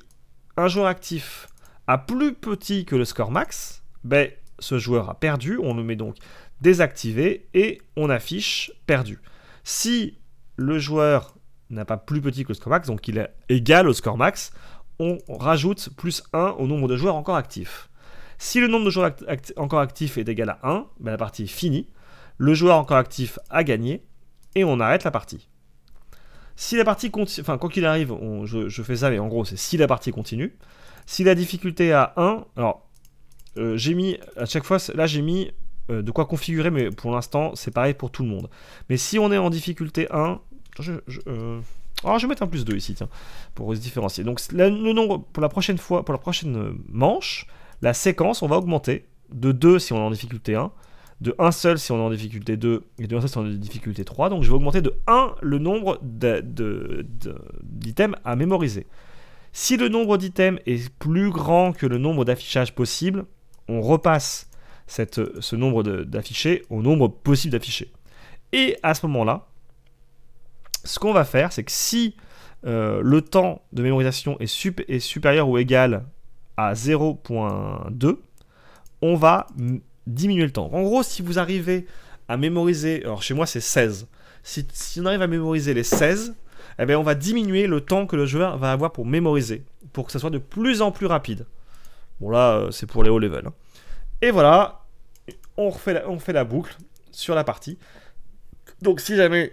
un joueur actif a plus petit que le score max, ben, ce joueur a perdu, on le met donc désactivé et on affiche perdu. Si le joueur n'a pas plus petit que le score max, donc il est égal au score max, on rajoute plus 1 au nombre de joueurs encore actifs. Si le nombre de joueurs encore actifs est égal à 1, ben la partie est finie. Le joueur encore actif a gagné et on arrête la partie. Si la partie continue, enfin quoi qu'il arrive, je, fais ça, mais en gros c'est si la partie continue. Si la difficulté est à 1, alors euh, j'ai mis à chaque fois, là j'ai mis euh, de quoi configurer, mais pour l'instant, c'est pareil pour tout le monde. Mais si on est en difficulté 1, je, euh, oh, je, vais mettre un plus 2 ici, tiens, pour se différencier. Donc, le nombre, pour la prochaine fois, pour la prochaine manche, la séquence, on va augmenter de 2 si on est en difficulté 1, de 1 seul si on est en difficulté 2, et de 1 seul si on est en difficulté 3. Donc, je vais augmenter de 1 le nombre d'items à mémoriser. Si le nombre d'items est plus grand que le nombre d'affichages possible, on repasse ce nombre d'affichés au nombre possible d'affichés. Et à ce moment-là, ce qu'on va faire, c'est que si euh, le temps de mémorisation est, est supérieur ou égal à 0.2, on va diminuer le temps. En gros, si vous arrivez à mémoriser, alors chez moi c'est 16, si, on arrive à mémoriser les 16, eh bien on va diminuer le temps que le joueur va avoir pour mémoriser, pour que ça soit de plus en plus rapide. Bon là, euh, c'est pour les haut level. Hein. Et voilà, on, refait fait la boucle sur la partie. Donc si jamais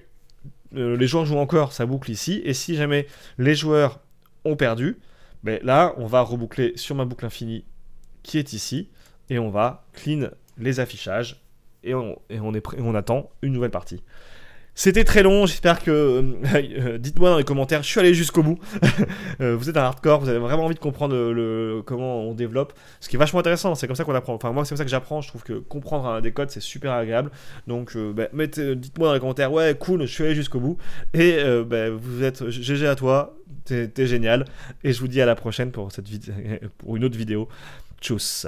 euh, les joueurs jouent encore, ça boucle ici. Et si jamais les joueurs ont perdu, ben là, on va reboucler sur ma boucle infinie qui est ici. Et on va clean les affichages. Et est, et on attend une nouvelle partie. C'était très long, j'espère que... Euh, euh, dites-moi dans les commentaires, je suis allé jusqu'au bout. Euh, vous êtes un hardcore, vous avez vraiment envie de comprendre le, comment on développe. Ce qui est vachement intéressant, c'est comme ça qu'on apprend. Enfin moi c'est comme ça que j'apprends, je trouve que comprendre des codes c'est super agréable. Donc ben, dites-moi dans les commentaires, ouais cool, je suis allé jusqu'au bout. Et ben, vous êtes GG à toi, t'es génial. Et je vous dis à la prochaine pour, cette pour une autre vidéo. Tchuss